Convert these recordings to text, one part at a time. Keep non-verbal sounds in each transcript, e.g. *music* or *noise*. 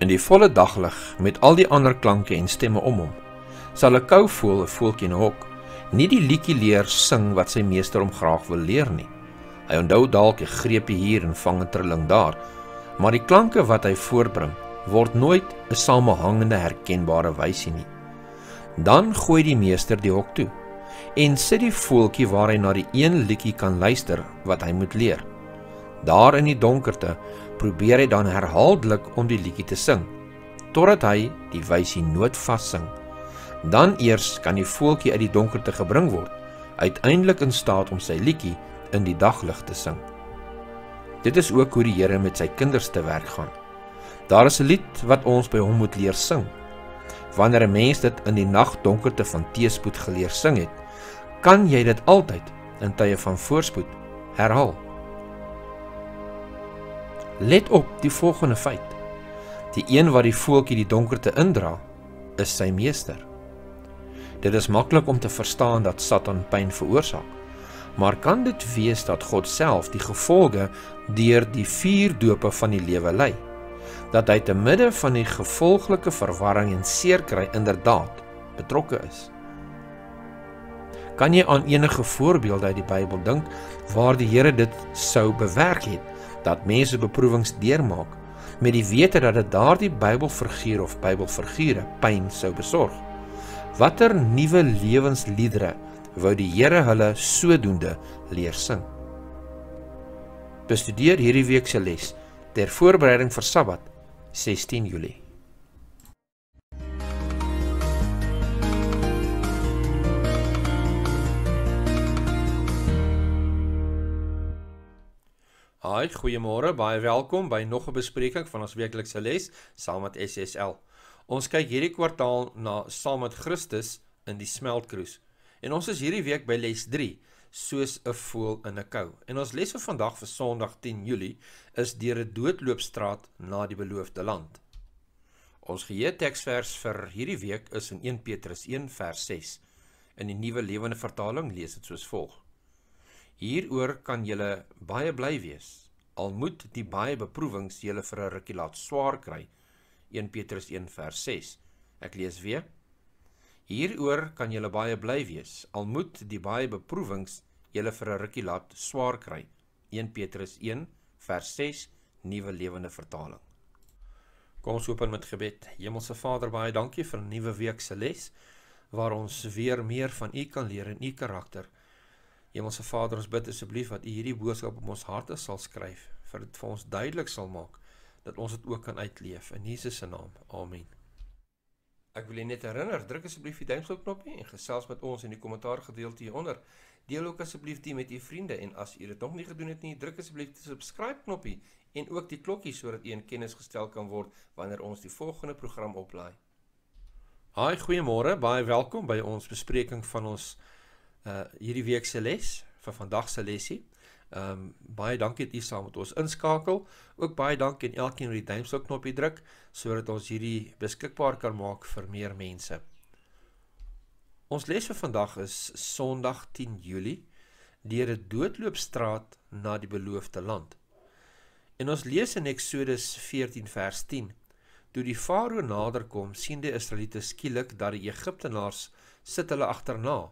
In die volle daglig met al die ander klanke en stemme om hom, sal 'n kouvoël 'n voeltjie in 'n hok nie die liedjie leer sing wat sy meester hom graag wil leer nie. Hy onthou dalk 'n greepie hier en vang 'n trilling daar, maar die klanke wat hy voorbring word nooit 'n samehangende herkenbare wysie nie. Dan gooi die meester die hok toe en sit die voeltjie waar hy na die een liedjie kan luister wat hy moet leer. Daar in die donkerte probeer hy dan herhaaldelik om die liedjie te sing totdat hy die wysie noot vassing. Dan eers kan die voeltjie uit die donkerte gebring word, uiteindelik in staat om sy liedjie in die daglig te sing. Dit is ook hoe die Here met sy kinders te werk gaan. Daar is 'n lied wat ons by hom moet leer sing. Wanneer 'n mens dit in die nag donkerte van teespoed geleer sing het, kan jy dit altyd in tye van voorspoed herhaal. Let op die volgende feit. Die een wat die voetjie die donkerte indra, is sy meester. Dit is maklik om te verstaan dat Satan pyn veroorsaak. Maar kan dit wees dat God self die gevolge deur die vier dope van die lewe lei? Dat hy te midde van die gevolglike verwarring en seerkry inderdaad betrokke is. Kan jy aan enige voorbeelde uit die Bybel dink waar die Here dit sou bewerk het? dat mense beproewings deurmaak met die wete dat dit daardie Bybelfiguur of Bybelfigure pyn sou besorg. Watter nuwe lewensliedere wou die Here hulle sodoende leer sing? Bestudeer hierdie week se les ter voorbereiding vir Sabbat, 16 Julie. Hi, goeiemôre. Baie welkom by nog 'n bespreking van ons weeklikse les saam met SSL. Ons kyk hierdie kwartaal na saam met Christus in die smeltkroes. En ons is hierdie week by les 3, soos 'n voël in 'n kou. En ons les vir vandag vir Sondag 10 Julie is deur 'n doodloopstraat na die beloofde land. Ons geheue teksvers vir hierdie week is in 1 Petrus 1 vers 6. In die Nuwe Lewende Vertaling lees dit soos volg: Hieroor kan julle baie bly wees. Al moet die baie beproewings julle vir 'n rukkie laat swaar kry. 1 Petrus 1:6. Ek lees weer. Hieroor kan julle baie bly wees. Al moet die baie beproewings julle vir 'n rukkie laat swaar kry. 1 Petrus 1:6 Nuwe Lewende Vertaling. Kom ons open met gebed. Hemelse Vader, baie dankie vir 'n nuwe week se les waar ons weer meer van U kan leer en U karakter. Hemelse Vader, ons bid asseblief dat U hierdie boodskap op ons harte sal skryf, vir dit vir ons duidelik sal maak dat ons dit ook kan uitleef in Jesus se naam. Amen. Ek wil net herinner, druk asseblief die duimpjie knoppie en gesels met ons in die kommentaar gedeelte hieronder. Deel ook asseblief dit met u vriende en as u dit nog nie gedoen het nie, druk asseblief die subscribe knoppie en ook die klokkie sodat u in kennis gestel kan word wanneer ons die volgende program oplaai. Haai, goeiemôre. Baie welkom by ons bespreking van ons uh hierdie week se les vir vandag se lesie. Ehm um, baie dankie dat u saam met ons inskakel. Ook baie dankie aan elkeen wat die duimpie knoppie druk sodat ons hierdie beskikbaar kan maak vir meer mense. Ons les vir vandag is Sondag 10 Julie deur 'n doodloopstraat na die beloofde land. En ons lees in Eksodus 14 vers 10. Toe die farao naderkom, sien die Israeliete skielik dat die Egiptenaars sit hulle agterna.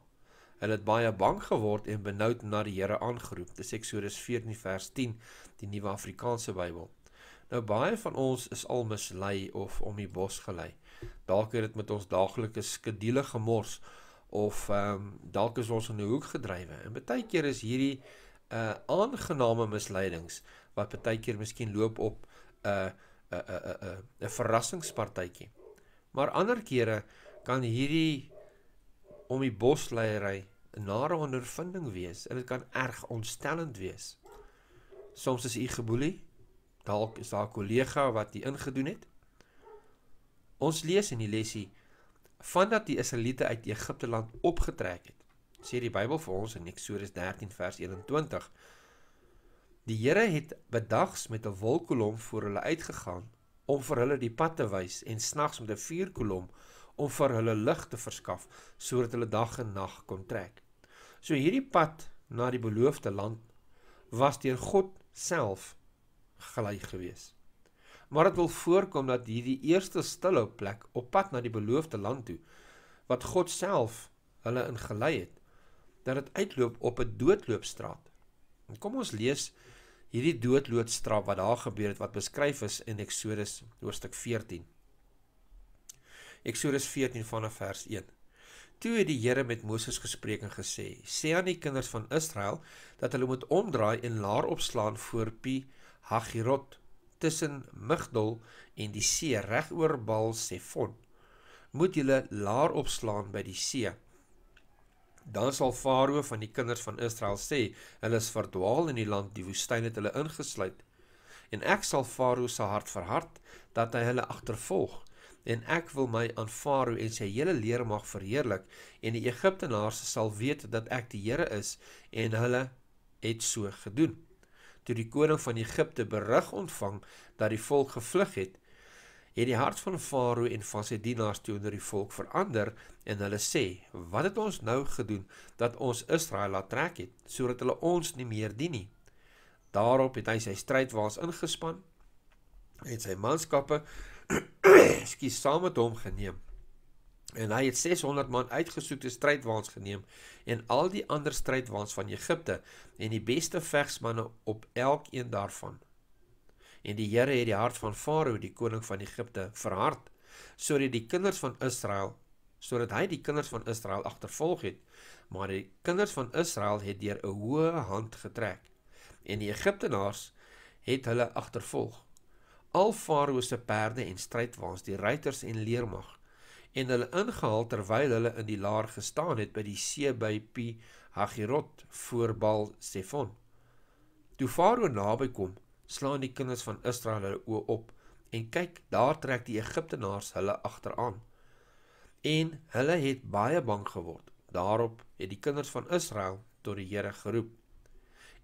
Hulle het baie bang geword en benoud na die Here aangeroep. Dis Eksodus 14 vers 10, die Nuwe Afrikaanse Bybel. Nou baie van ons is al mislei of om die bos gelei. Dalk het dit met ons daaglikse skedule gemors of ehm um, dalk is ons in 'n hoek gedrywe. En baie keer is hierdie 'n uh, eh, aangename misleidings wat baie keer miskien loop op 'n 'n 'n 'n 'n 'n verrassingspartytjie. Maar ander kere kan hierdie om die bosleiery 'n nare ondervinding wees en dit kan erg ontstellend wees. Soms is u geboelie, dalk is daar 'n kollega wat u ingedoen het. Ons lees in die lesie vandat die Israeliete uit Egipte land opgetrek het. Sê die Bybel vir ons in Eksodus 13 vers 21. Die Here het bedags met 'n wolkkolom voor hulle uitgegaan om vir hulle die pad te wys en snags met 'n vuurkolom om om vir hulle lig te verskaf sodat hulle dag en nag kon trek. So hierdie pad na die beloofde land was deur God self gelei gewees. Maar dit wil voorkom dat hierdie eerste stille plek op pad na die beloofde land toe wat God self hulle in gelei het, dat dit uitloop op 'n doodloopstraat. En kom ons lees hierdie doodloopstraat wat daar gebeur het wat beskryf is in Eksodus hoofstuk 14. Eksodus 14 vanaf vers 1. Toe het die Here met Moses gespreek en gesê: "Sê aan die kinders van Israel dat hulle moet omdraai en laer opslaan voor Pi Hahirot tussen Migdol en die see regoor Baal Sefon. Moet julle laer opslaan by die see." Dan sal Farao van die kinders van Israel sê: "Hulle is verdwaal in die land, die woestyn het hulle ingesluit." En ek sal Farao se hart verhard dat hy hulle agtervolg en ek wil my aan Farao en sy hele leer mag verheerlik en die Egiptenaars sal weet dat ek die Here is en hulle het so gedoen. Toe die koning van Egipte berig ontvang dat die volk gevlug het, het die hart van Farao en van sy dienaars teenoor die volk verander en hulle sê: "Wat het ons nou gedoen dat ons Israel laat trek het sodat hulle ons nie meer dien nie?" Daarop het hy sy stryd waars ingespan en sy manskappe *coughs* skie saam met hom geneem. En hy het 600 man uitgesoek te strydwaans geneem en al die ander strydwaans van Egipte en die beste vegsmanne op elkeen daarvan. En die Here het die hart van Farao, die koning van Egipte, verhard sodat die kinders van Israel sodat hy die kinders van Israel agtervolg het, maar die kinders van Israel het deur 'n hoë hand getrek en die Egiptenaars het hulle agtervolg al Farao se perde en strydwaens, die ruiters en leermag, en hulle ingehaal terwyl hulle in die laer gestaan het by die see by Pi Hagirot voor Baal Sefon. Toe Farao naby kom, slaan die kinders van Israel hulle oë op en kyk, daar trek die Egiptenaars hulle agteraan. En hulle het baie bang geword. Daarop het die kinders van Israel tot die Here geroep.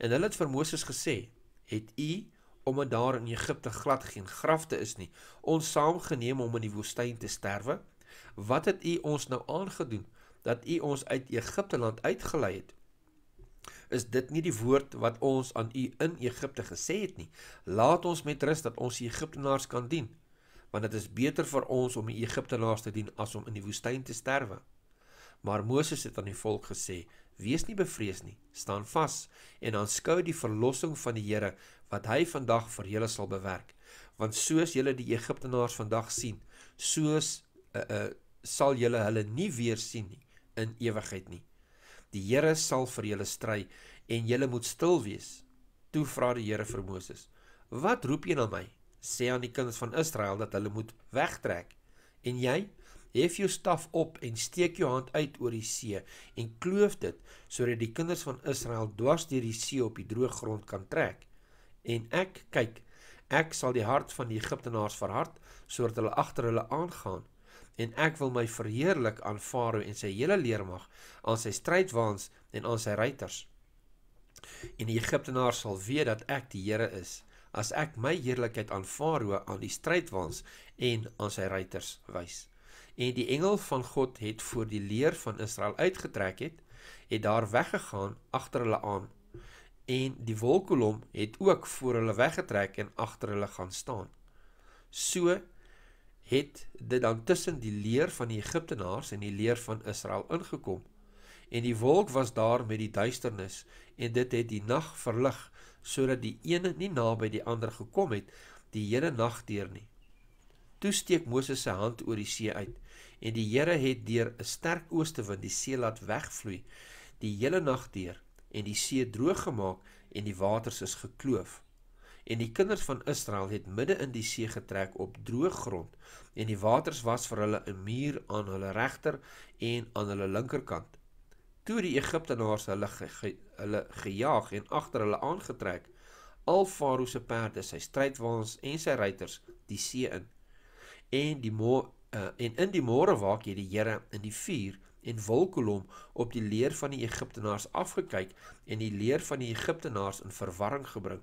En hulle het vir Moses gesê: "Het u omdat daar in Egipte glad geen grafte is nie, ons saamgeneem om in die woestyn te sterwe? Wat het U ons nou aangedoen dat U ons uit Egipte land uitgelei het? Is dit nie die woord wat ons aan U in Egipte gesê het nie? Laat ons met rus dat ons die Egiptenaars kan dien, want dit is beter vir ons om die Egiptenaars te dien as om in die woestyn te sterwe. Maar Moses het aan die volk gesê: "Wees nie bevrees nie, staan vas en aanskou die verlossing van die Here wat hy vandag vir julle sal bewerk. Want soos julle die Egiptenaars vandag sien, soos uh, uh, sal julle hulle nie weer sien nie in ewigheid nie. Die Here sal vir julle stry en julle moet stil wees. Toe vra die Here vir Moses: "Wat roep jy na my?" Sê aan die kinders van Israel dat hulle moet wegtrek. En jy, hef jou staf op en steek jou hand uit oor die see en kloof dit sodat die kinders van Israel dwars deur die see op die droë grond kan trek. En ek kyk, ek sal die hart van die Egiptenaars verhard sodat hulle agter hulle aangaan en ek wil my verheerlik aan Farao en sy hele leermag, aan sy strydwaans en aan sy ruiters. En die Egiptenaars sal weet dat ek die Here is as ek my heerlikheid aan Farao aan die strydwaans en aan sy ruiters wys. En die engel van God het voor die leer van Israel uitgetrek het, het daar weggegaan agter hulle aan en die wolkkolom het ook voor hulle weggetrek en agter hulle gaan staan. So het dit dan tussen die leer van die Egiptenaars en die leer van Israel ingekom. En die wolk was daar met die duisternis en dit het die nag verlig sodat die ene nie naby die ander gekom het die hele nag deur nie. Toe steek Moses se hand oor die see uit en die Here het deur 'n sterk ooste wind die see laat wegvloei die hele nag deur en die see droog gemaak en die waters is gekloof. En die kinders van Israel het midde in die see getrek op droë grond en die waters was vir hulle 'n muur aan hulle regter en aan hulle linkerkant. Toe die Egiptenaars hulle ge, ge, hulle gejaag en agter hulle aangetrek, al Farao se perde, sy strydwaens en sy ruiters die see in. En die mo, uh, en in die môre waak jy die Here in die vuur en wilkel hom op die leer van die Egiptenaars afgekyk en die leer van die Egiptenaars in verwarring gebring.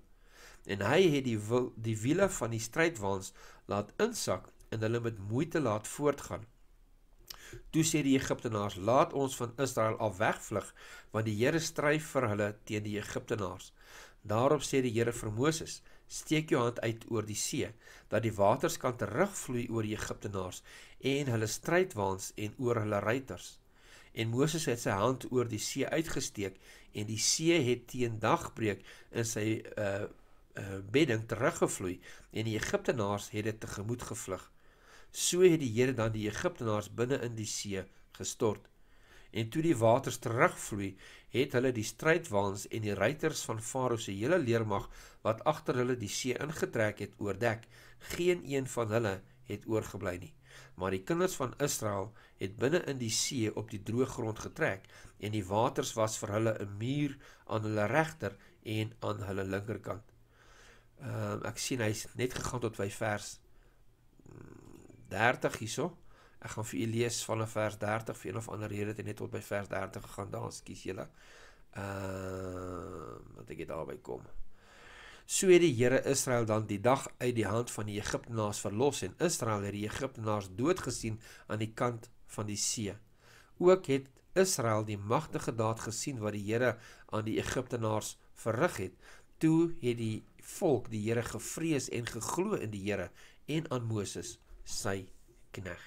En hy het die wil, die wiele van die strydwaans laat insak en hulle met moeite laat voortgaan. Toe sê die Egiptenaars: "Laat ons van Israel af wegvlug, want die Here stry vir hulle teen die Egiptenaars." Daarop sê die Here vir Moses: "Steek jou hand uit oor die see, dat die waters kan terugvloei oor die Egiptenaars en hulle strydwaans en oor hulle ruiters." en Moses het sy hand oor die see uitgesteek en die see het teen dagbreek in sy uh uh bedding teruggevloei en die Egiptenaars het dit tegemoet gevlug. So het die Here dan die Egiptenaars binne in die see gestort. En toe die waters terugvloei, het hulle die strydwaans en die ruiters van Farao se hele leermag wat agter hulle die see ingetrek het oordek. Geen een van hulle het oorgebly nie. Maar die kinders van Israel het binne in die see op die droë grond getrek en die waters was vir hulle 'n muur aan hulle regter en aan hulle linkerkant. Ehm um, ek sien hy's net gegaan tot by vers 30 hierso. Ek gaan vir u lees van vers 30 vir een of ander rede het hy net tot by vers 30 gegaan. Daar skuis julle. Ehm uh, wat ek daarby kom. So het die Here Israel dan die dag uit die hand van die Egiptenaars verlos en Israel het die Egiptenaars doodgesien aan die kant van die see. Ook het Israel die magtige daad gesien wat die Here aan die Egiptenaars verrig het. Toe het die volk die Here gevrees en geglo in die Here en aan Moses, sy knegg.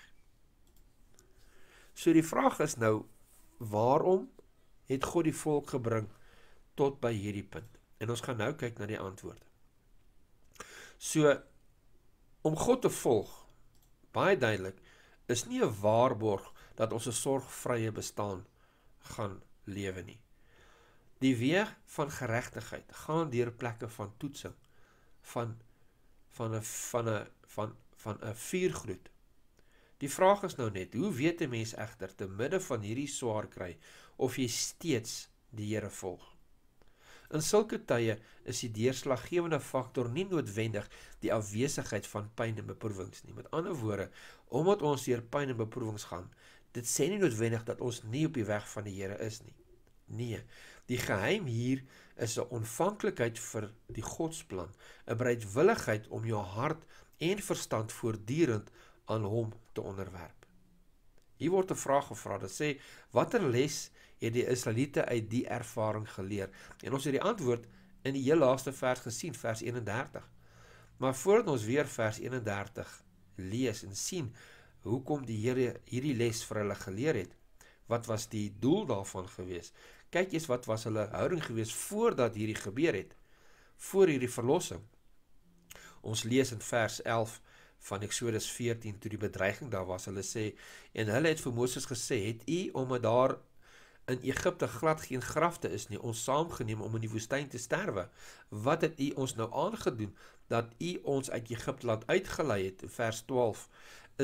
So die vraag is nou waarom het God die volk gebring tot by hierdie punt? En ons gaan nou kyk na die antwoorde. So om God te volg baie duidelik is nie 'n waarborg dat ons 'n sorgvrye bestaan gaan lewe nie. Die weeg van geregtigheid gaan deur plekke van toetsing van van 'n van 'n van van 'n vuurgloed. Die vraag is nou net, hoe weet 'n mens egter te midde van hierdie swaar kry of jy steeds die Here volg? In sulke tye is die deurslaggewende faktor nie noodwendig die afwesigheid van pyn en beproewings nie. Met ander woorde, omdat ons deur pyn en beproewings gaan, dit sê nie noodwendig dat ons nie op die weg van die Here is nie. Nee, die geheim hier is 'n ontvanklikheid vir die Godsplan, 'n bereidwilligheid om jou hart en verstand voortdurend aan hom te onderwerp. Hier word 'n vraag gevra wat sê watter les het die Israeliete uit die ervaring geleer? En ons het die antwoord in die heel laaste vers gesien, vers 31. Maar voordat ons weer vers lees en sien hoekom die Here hierdie les vir hulle geleer het. Wat was die doel daarvan geweest? Kyk eens wat was hulle houding geweest voordat hierdie gebeur het? Voor hierdie verlossing. Ons lees in vers 11 van Eksodus 14 toe die bedreiging daar was hulle sê en hulle het vir Moses gesê het u omdat daar in Egipte glad geen grafte is nie, ons saamgeneem om in die woestyn te sterwe. Wat het U ons nou aangedoen dat U ons uit Egipte laat uitgelei het in vers 12?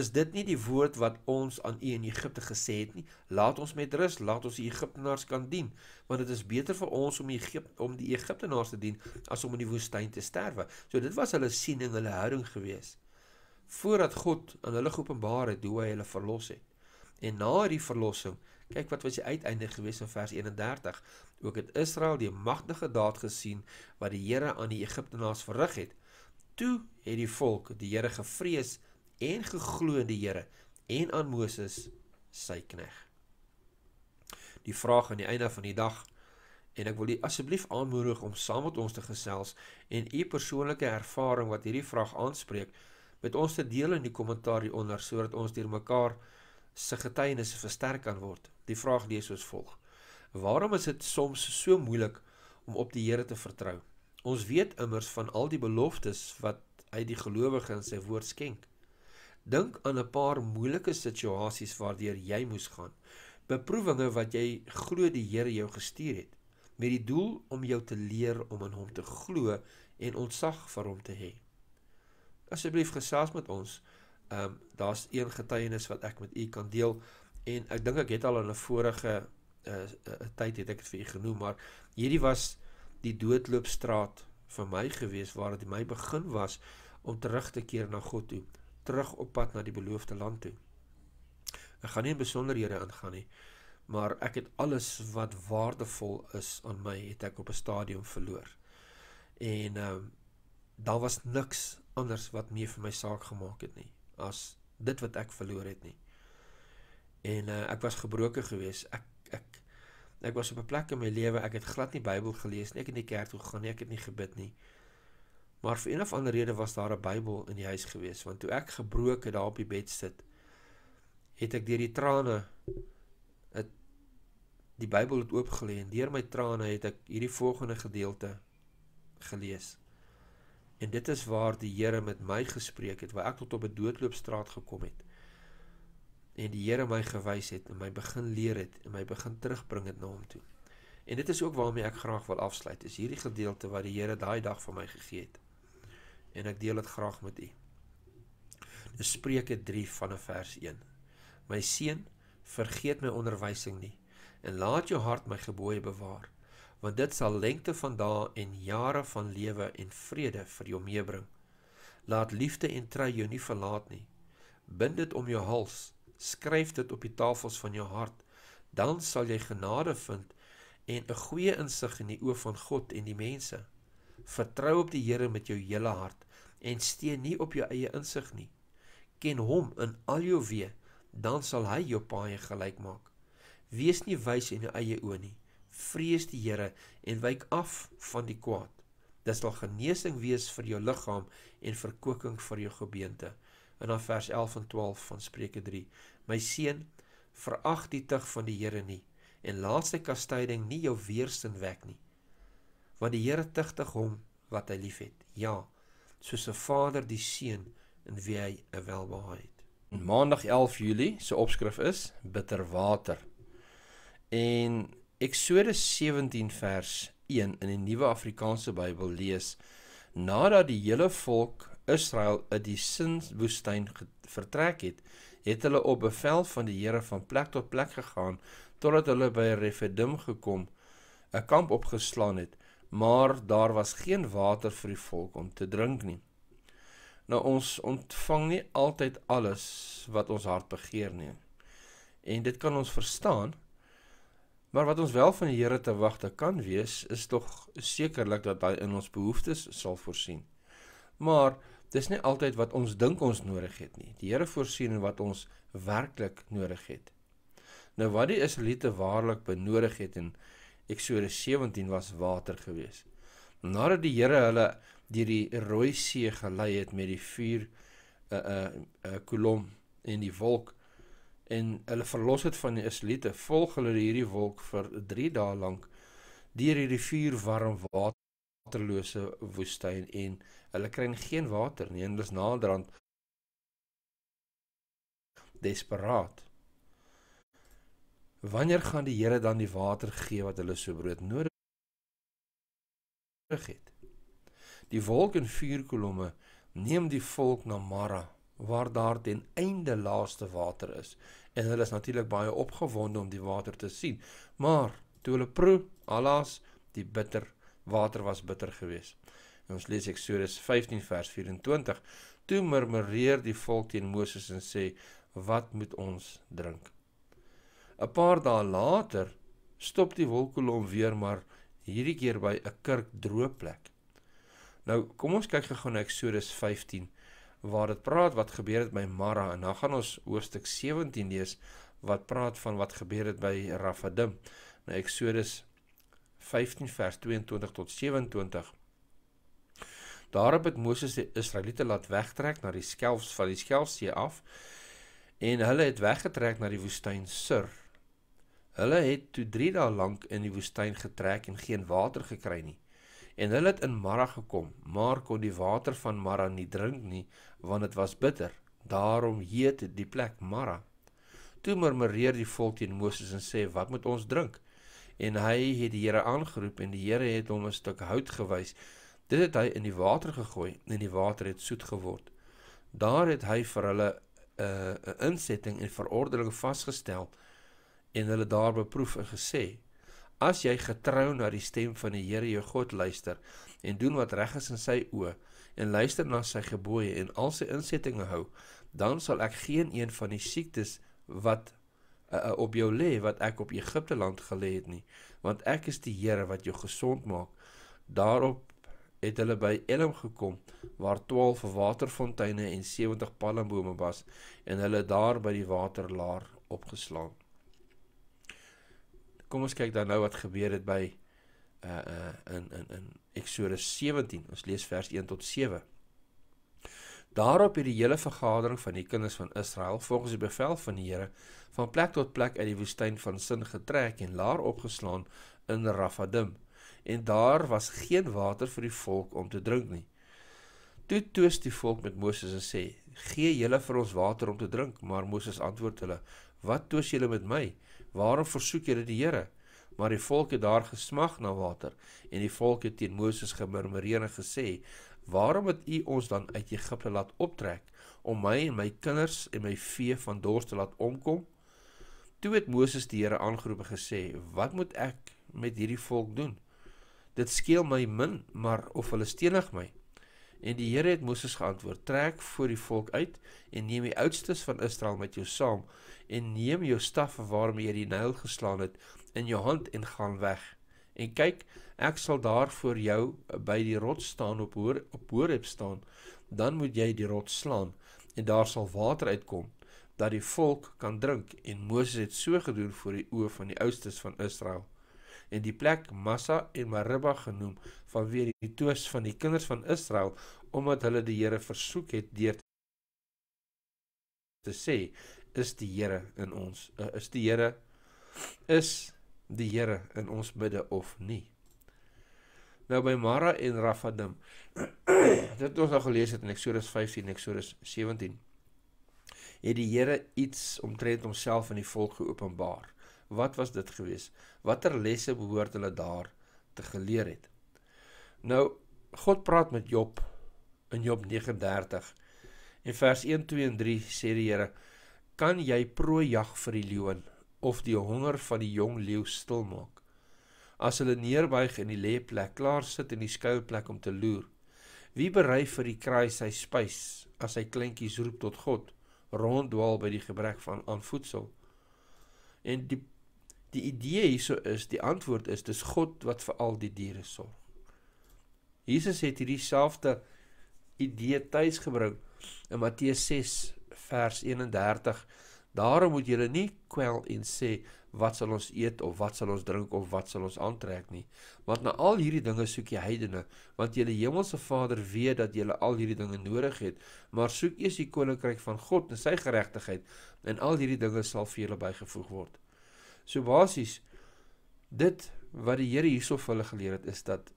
Is dit nie die woord wat ons aan U in Egipte gesê het nie? Laat ons met rus, laat ons die Egiptenaars kan dien, want dit is beter vir ons om Egypte om die Egiptenaars te dien as om in die woestyn te sterwe. So dit was hulle siening, hulle houding geweest voordat God aan hulle geopenbaar het hoe hy hulle verlos het. En na hierdie verlossing Kyk wat was die uiteinde gewees in vers 31. Ook het Israel die magtige daad gesien wat die Here aan die Egiptenaars verrig het. Toe het die volk die Here gevrees en geglo in die Here en aan Moses sy knegg. Die vraag aan die einde van die dag en ek wil u asseblief aanmoedig om saam met ons te gesels en u persoonlike ervaring wat hierdie vraag aanspreek met ons te deel in die kommentaar hieronder sodat ons deur mekaar se getuienis versterk kan word. Die vraag lees soos volg: Waarom is dit soms so moeilik om op die Here te vertrou? Ons weet immers van al die beloftes wat hy die gelowige in sy woord skenk. Dink aan 'n paar moeilike situasies waardeur jy moes gaan. Beproewinge wat jy glo die Here jou gestuur het met die doel om jou te leer om in hom te glo en ontsag vir hom te hê. Asseblief gesels met ons 0616104 Ehm um, daar's een getuienis wat ek met u kan deel en ek dink ek het al in 'n vorige uh, uh, tyd het ek dit vir u genoem, maar hierdie was die doodloopstraat vir my gewees waar dit my begin was om terug te keer na God toe, terug op pad na die beloofde land toe. Ek gaan nie in besonderhede ingaan nie, maar ek het alles wat waardevol is aan my het ek op 'n stadium verloor. En ehm um, daar was niks anders wat meer vir my saak gemaak het nie as dit wat ek verloor het nie. En uh, ek was gebroken geweest. Ek ek ek was op 'n plek in my lewe, ek het glad nie Bybel gelees nie, ek het nie kerk toe gegaan nie, ek het nie gebid nie. Maar vir een of ander rede was daar 'n Bybel in die huis geweest, want toe ek gebroke daar op die bed sit, het ek deur die trane het die Bybel het oopgelê en deur my trane het ek hierdie volgende gedeelte gelees. En dit is waar die Here met my gespreek het, waar ek tot op 'n doodloopstraat gekom het. En die Here my gewys het en my begin leer het en my begin terugbring het na hom toe. En dit is ook waarmee ek graag wil afsluit, is hierdie gedeelte wat die Here daai dag vir my gegee het. En ek deel dit graag met u. Dis Spreuke 3 vanaf vers 1. My seun, vergeet my onderwysing nie en laat jou hart my gebooie bewaar want dit sal lengte van dae en jare van lewe en vrede vir jou meebring. Laat liefde en trou jou nie verlaat nie. Bind dit om jou hals, skryf dit op die tafels van jou hart, dan sal jy genade vind en 'n goeie insig in die oë van God en die mense. Vertrou op die Here met jou hele hart en steun nie op jou eie insig nie. Ken hom in al jou weë, dan sal hy jou paai gelyk maak. Wees nie wys in jou eie oë nie vrees die Here en wyk af van die kwaad. Dit sal genesing wees vir jou liggaam en verkwikking vir jou gebeente. In dan vers 11 en 12 van Spreuke 3. My seun, verag die tug van die Here nie en laat sy kastyding nie jou weerstand wek nie. Want die Here tugtig hom wat hy liefhet. Ja, soos 'n vader die seun in wie hy 'n welbehae het. Maandag 11 Julie se opskrif is bitter water. En Eksodus 17 vers 1 in die Nuwe Afrikaanse Bybel lees: Nadat die hele volk Israel uit die Sinwoestyn vertrek het, het hulle op bevel van die Here van plek tot plek gegaan totdat hulle by Refidim gekom, 'n kamp opgeslaan het, maar daar was geen water vir die volk om te drink nie. Nou ons ontvang nie altyd alles wat ons hart begeer nie. En dit kan ons verstaan Maar wat ons wel van die Here te wagte kan wees, is tog sekerlik dat hy in ons behoeftes sal voorsien. Maar dis nie altyd wat ons dink ons nodig het nie. Die Here voorsien wat ons werklik nodig het. Nou wat die Israeliete waarlik benodig het in Eksodus 17 was water gewees. Nadat die Here hulle deur die Rooi See gelei het met die vuur 'n uh, eh, 'n uh, eh, uh, eh, kolom en die wolk en hulle verlos het van die Israeliete, volg hulle hierdie wolk vir 3 dae lank deur hierdie vuur warm waterlose woestyn en hulle kry geen water nie en hulle is naderhand desperaat. Wanneer gaan die Here dan die water gee wat hulle so brood nodig het? Die wolk en vuurkolomme neem die volk na Mara waar daar ten einde laaste water is en hulle is natuurlik baie opgewonde om die water te sien. Maar toe hulle proe, alas, die bitter water was bitter geweest. En ons lees Eksodus 15 vers 24. Toe murmureer die volk teen Moses en sê: "Wat moet ons drink?" 'n Paar dae later stop die wolkkolom weer maar hierdie keer by 'n kerkdroë plek. Nou, kom ons kyk gou-gou na Eksodus 15 waar dit praat wat gebeur het by Mara en dan gaan ons hoofstuk 17 lees wat praat van wat gebeur het by Rafadim. Nou Eksodus 15 vers 22 tot 27. Daarop het Moses die Israeliete laat wegtrek na die skelfs van die Skelfsee af en hulle het weggetrek na die woestyn Sir. Hulle het toe 3 dae lank in die woestyn getrek en geen water gekry nie. En hulle het in Mara gekom, maar kon die water van Mara nie drink nie, want dit was bitter. Daarom heet die plek Mara. Toe murmureer die volk teen Moses en sê: "Wat moet ons drink?" En hy het die Here aangeroep en die Here het hom 'n stuk hout gewys. Dit het hy in die water gegooi en die water het soet geword. Daar het hy vir hulle eh, 'n uh, insetting en verordening vasgestel en hulle daar beproef en gesê: As jy getrou na die stem van die Here jou God luister en doen wat reg is in sy oë en luister na sy gebooie en al sy insettinge hou, dan sal ek geen een van die siektes wat uh, uh, op jou lê wat ek op Egipte land gelê het nie, want ek is die Here wat jou gesond maak. Daarop het hulle by Elim gekom waar 12 waterfonteine en 70 palmbome was en hulle daar by die waterlaar opgeslaan kom ons kyk dan nou wat gebeur het by uh uh in in in Eksodus 17. Ons lees vers 1 tot 7. Daarop het die hele vergadering van die kinders van Israel volgens die bevel van die Here van plek tot plek uit die woestyn van Sin getrek en laer opgeslaan in Rafadim. En daar was geen water vir die volk om te drink nie. Toe toets die volk met Moses en sê: "Gee julle vir ons water om te drink." Maar Moses antwoord hulle: Wat toets julle met my? Waarom versoek julle die Here? Maar die volk het daar gesmag na water en die volk het teen Moses gemurmureer en gesê: "Waarom het U ons dan uit Egipte laat optrek om my en my kinders en my vee van dorst te laat omkom?" Toe het Moses die Here aangeroep en gesê: "Wat moet ek met hierdie volk doen? Dit skeel my min, maar of hulle stenig my?" En die Here het Moses geantwoord: "Trek voor die volk uit en neem die oudstes van Israel met jou saam en neem jou staf waarmee jy die Nyl geslaan het in jou hand en gaan weg. En kyk, ek sal daar voor jou by die rots staan op hoor op Horeb staan, dan moet jy die rots slaan en daar sal water uitkom dat die volk kan drink." En Moses het so gedoen voor die oë van die oudstes van Israel. En die plek Massa en Meribah genoem vanweer die toes van die kinders van Israel omdat hulle die Here versoek het deur te sê is die Here in ons eh, is die Here is die Here in ons bidde of nie Nou by Mara en Rafadim *clears throat* dit ons nou al gelees het in Eksodus 15 Eksodus 17 het die Here iets omtrent homself aan die volk geopenbaar Wat was dit geweest? Watter lesse behoort hulle daar te geleer het? Nou God praat met Job in Job 39. In vers 1, 2 en 3 sê die Here: "Kan jy prooi jag vir die leeu of die honger van die jong leeu stilmaak? As hulle neerbuig in die lêplek, klaar sit in die skuilplek om te loer. Wie berei vir die kraai sy spys as hy kleintjies roep tot God, ronddwaal by die gebrek van aan voedsel?" En die die idee hierso is, die antwoord is dis God wat vir al die diere sorg. Jesus het hierdie selfde idee tuisgebring in Matteus 6 vers 31. Daarom moet julle nie kwel en sê wat sal ons eet of wat sal ons drink of wat sal ons aantrek nie, want na al hierdie dinge soek die heidene, want julle hemelse Vader weet dat julle al hierdie dinge nodig het, maar soek eers die koninkryk van God en sy geregtigheid en al hierdie dinge sal vir julle bygevoeg word. So basies dit wat die Here hierso vir hulle geleer het is dat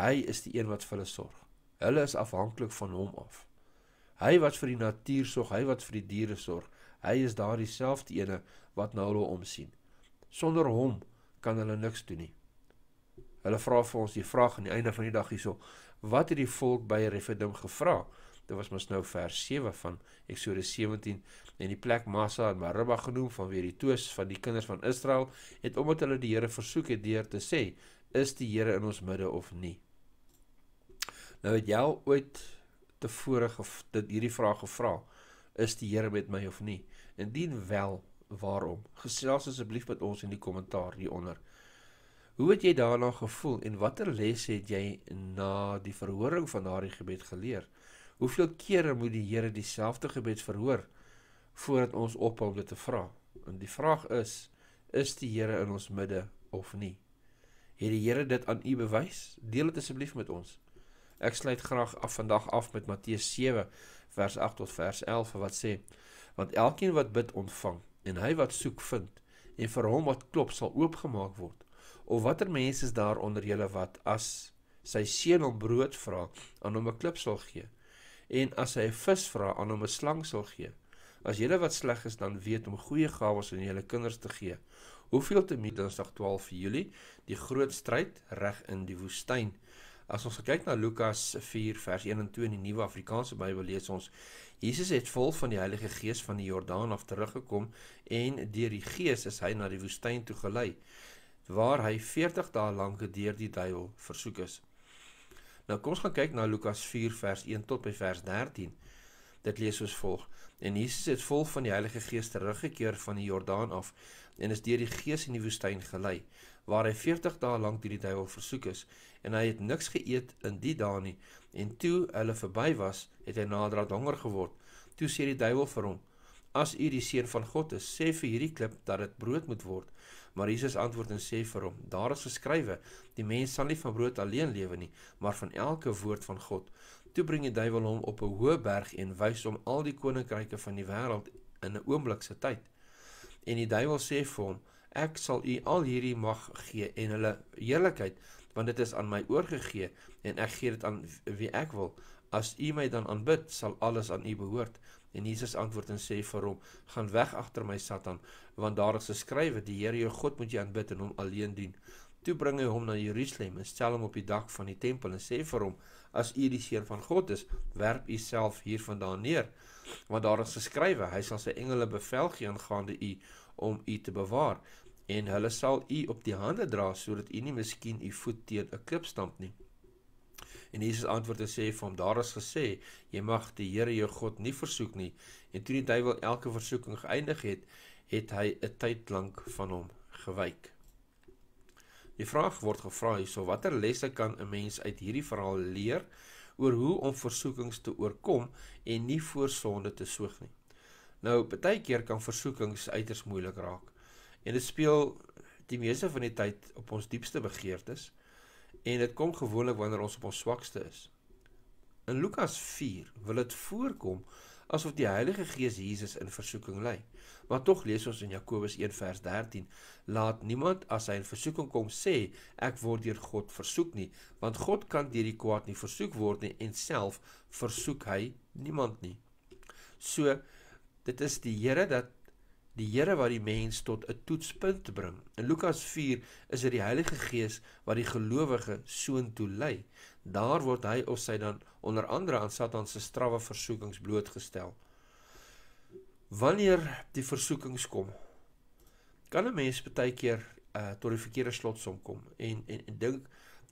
Hy is die een wat vir hulle sorg. Hulle is afhanklik van hom af. Hy wat vir die natuur sorg, hy wat vir die diere sorg, hy is daardie selfde ene wat na hulle omsien. Sonder hom kan hulle niks doen nie. Hulle vra vir ons die vraag aan die einde van die dag hierso: Wat het die volk by Refidim gevra? Dit was mos nou vers 7 van Eksodus 17 en die plek Massa en Meribah genoem vanweer die toes van die kinders van Israel het omdat hulle die Here versoek het deur te sê: Is die Here in ons midde of nie? Nou het jy ooit tevore gef dit hierdie vraag gevra? Is die Here met my of nie? Indien wel, waarom? Gesels asseblief met ons in die kommentaar hieronder. Hoe het jy daarna gevoel en watter les het jy na die verhoring van daardie gebed geleer? Hoeveel kere moet die Here dieselfde gebed verhoor voordat ons ophou dit te vra? En die vraag is, is die Here in ons midde of nie? Het die Here dit aan u bewys? Deel dit asseblief met ons. Ek sluit graag af vandag af met Matteus 7 vers 8 tot vers 11 wat sê: Want elkeen wat bid ontvang en hy wat soek vind en vir hom wat klop sal oopgemaak word. Of watter mens is daar onder julle wat as sy seun om brood vra, aan hom 'n klip sal gee? En as hy 'n vis vra, aan hom 'n slang sal gee? As julle wat sleg is dan weet om goeie gawes aan julle kinders te gee. Hoeveel te meer Dinsdag 12 Julie, die groot stryd reg in die woestyn. As ons kyk na Lukas 4 vers 1 en 2 in die Nuwe Afrikaanse Bybel lees ons Jesus het vol van die Heilige Gees van die Jordaan af teruggekom en deur die Gees is hy na die woestyn toe gelei waar hy 40 dae lank deur die duiwel versoek is. Nou kom ons gaan kyk na Lukas 4 vers 1 tot by vers 13. Dit lees soos volg: En Jesus het vol van die Heilige Gees teruggekeer van die Jordaan af en is deur die Gees in die woestyn gelei, waar hy 40 dae lank deur die duiwel versoek is en hy het niks geëet in die dae nie. En toe hulle verby was, het hy nader aan honger geword. Toe sê die duiwel vir hom: "As u die seun van God is, sê vir hierdie klip dat dit brood moet word." Maar Jesus antwoord en sê vir hom: "Daar is geskrywe: Die mens sal nie van brood alleen lewe nie, maar van elke woord van God." Toe bring die duiwel hom op 'n hoë berg en wys hom al die koninkryke van die wêreld in 'n oomblik se tyd. En die duiwel sê vir hom: "Ek sal u al hierdie mag gee en hulle heerlikheid, want dit is aan my oorgegee en ek gee dit aan wie ek wil. As u my dan aanbid, sal alles aan u behoort. En Jesus antwoord en sê vir hom: "Gaan weg agter my Satan, want daar is geskrywe: Die Here jou God moet jy aanbid en hom alleen dien." Toe bring hy hom na Jerusalem en stel hom op die dak van die tempel en sê vir hom: "As u die seun van God is, werp u self hiervandaan neer, want daar is geskrywe: Hy sal sy engele bevel gee aangaande u om u te bewaar." en hulle sal u op die hande dra sodat u nie miskien u voet teen 'n klip stamp nie. En Jesus antwoord en sê vir hom: Daar is gesê, jy mag die Here jou God nie versoek nie. En toe die duiwel elke versoeking geëindig het, het hy 'n tyd lank van hom gewyk. Die vraag word gevra hierso: Watter lesse kan 'n mens uit hierdie verhaal leer oor hoe om versoekings te oorkom en nie voor sonde te soeg nie? Nou, baie keer kan versoekings uiters moeilik raak. En dit speel die meeste van die tyd op ons diepste begeertes en dit kom gewoonlik wanneer ons op ons swakste is. In Lukas 4 wil dit voorkom asof die Heilige Gees Jesus in versoeking lei. Maar tog lees ons in Jakobus 1 vers 13: Laat niemand as hy in versoeking kom sê ek word deur God versoek nie, want God kan deur die kwaad nie versoek word nie en self versoek hy niemand nie. So dit is die Here dat die Here wat die mens tot 'n toetspunt bring. In Lukas 4 is dit die Heilige Gees wat die gelowige soontoe lei. Daar word hy of sy dan onder andere aan Satan se strawwe versoekings blootgestel. Wanneer die versoekings kom, kan 'n mens baie keer uh, tot die verkeerde slotsom kom en en, en dink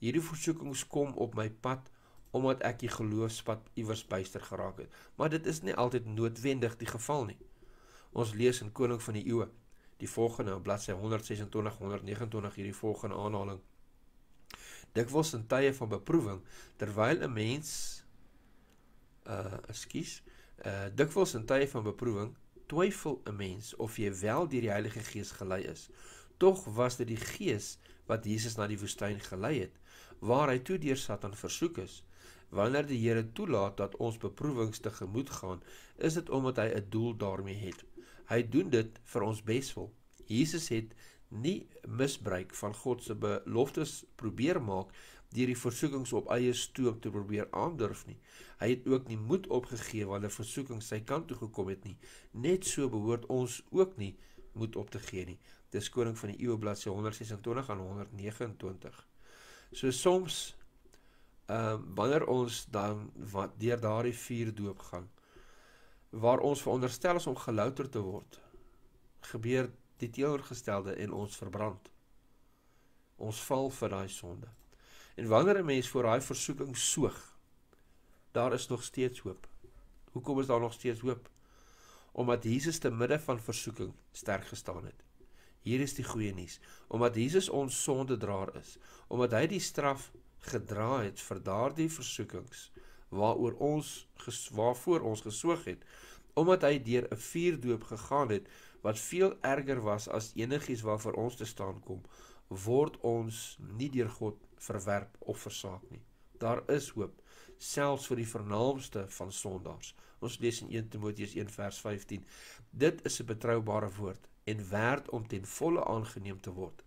hierdie versoekings kom op my pad omdat ek die geloofspad iewers byster geraak het. Maar dit is nie altyd noodwendig die geval nie. Ons lees in Koning van die Eeue die volgende op bladsy 126 129 hierdie volgende aanhaling. Dikwels in tye van beproewing terwyl 'n mens uh eh, ekskuus, uh eh, dikwels in tye van beproewing twyfel 'n mens of jy wel deur die Heilige Gees gelei is. Tog was dit die Gees wat Jesus na die woestyn gelei het waar hy toe deur Satan versoek is. Wanneer die Here toelaat dat ons beproewings te gemoed gaan, is dit omdat hy 'n doel daarmee het. Hy doen dit vir ons beswil. Jesus het nie misbruik van God se beloftes probeer maak deur die versoekings op eie stoop te probeer aandurf nie. Hy het ook nie moed opgegee wanneer versoekings sy kant toe gekom het nie. Net so behoort ons ook nie moed op te gee nie. Dis Koning van die Ewe bladsy 126 aan 129. So soms ehm uh, wanneer ons dan wat deur daardie vuur doop gaan, waar ons veronderstel is om gelouter te word, gebeur die teenoorgestelde en ons verbrand. Ons val vir daai sonde. En wanneer 'n mens voor daai versoeking soog, daar is nog steeds hoop. Hoekom is daar nog steeds hoop? Omdat Jesus te midde van versoeking sterk gestaan het. Hier is die goeie nuus. Omdat Jesus ons sondedraer is, omdat hy die straf gedra het vir daardie versoekings, waaroor ons ges, waarvoor ons gesoog het omdat hy deur 'n vuurdoop gegaan het wat veel erger was as enigies waarvoor ons te staan kom word ons nie deur God verwerp of versaak nie daar is hoop selfs vir die vernaamste van sondaars ons lees in 1 Timoteus 1 vers 15 dit is 'n betroubare woord en werd om ten volle aangeneem te word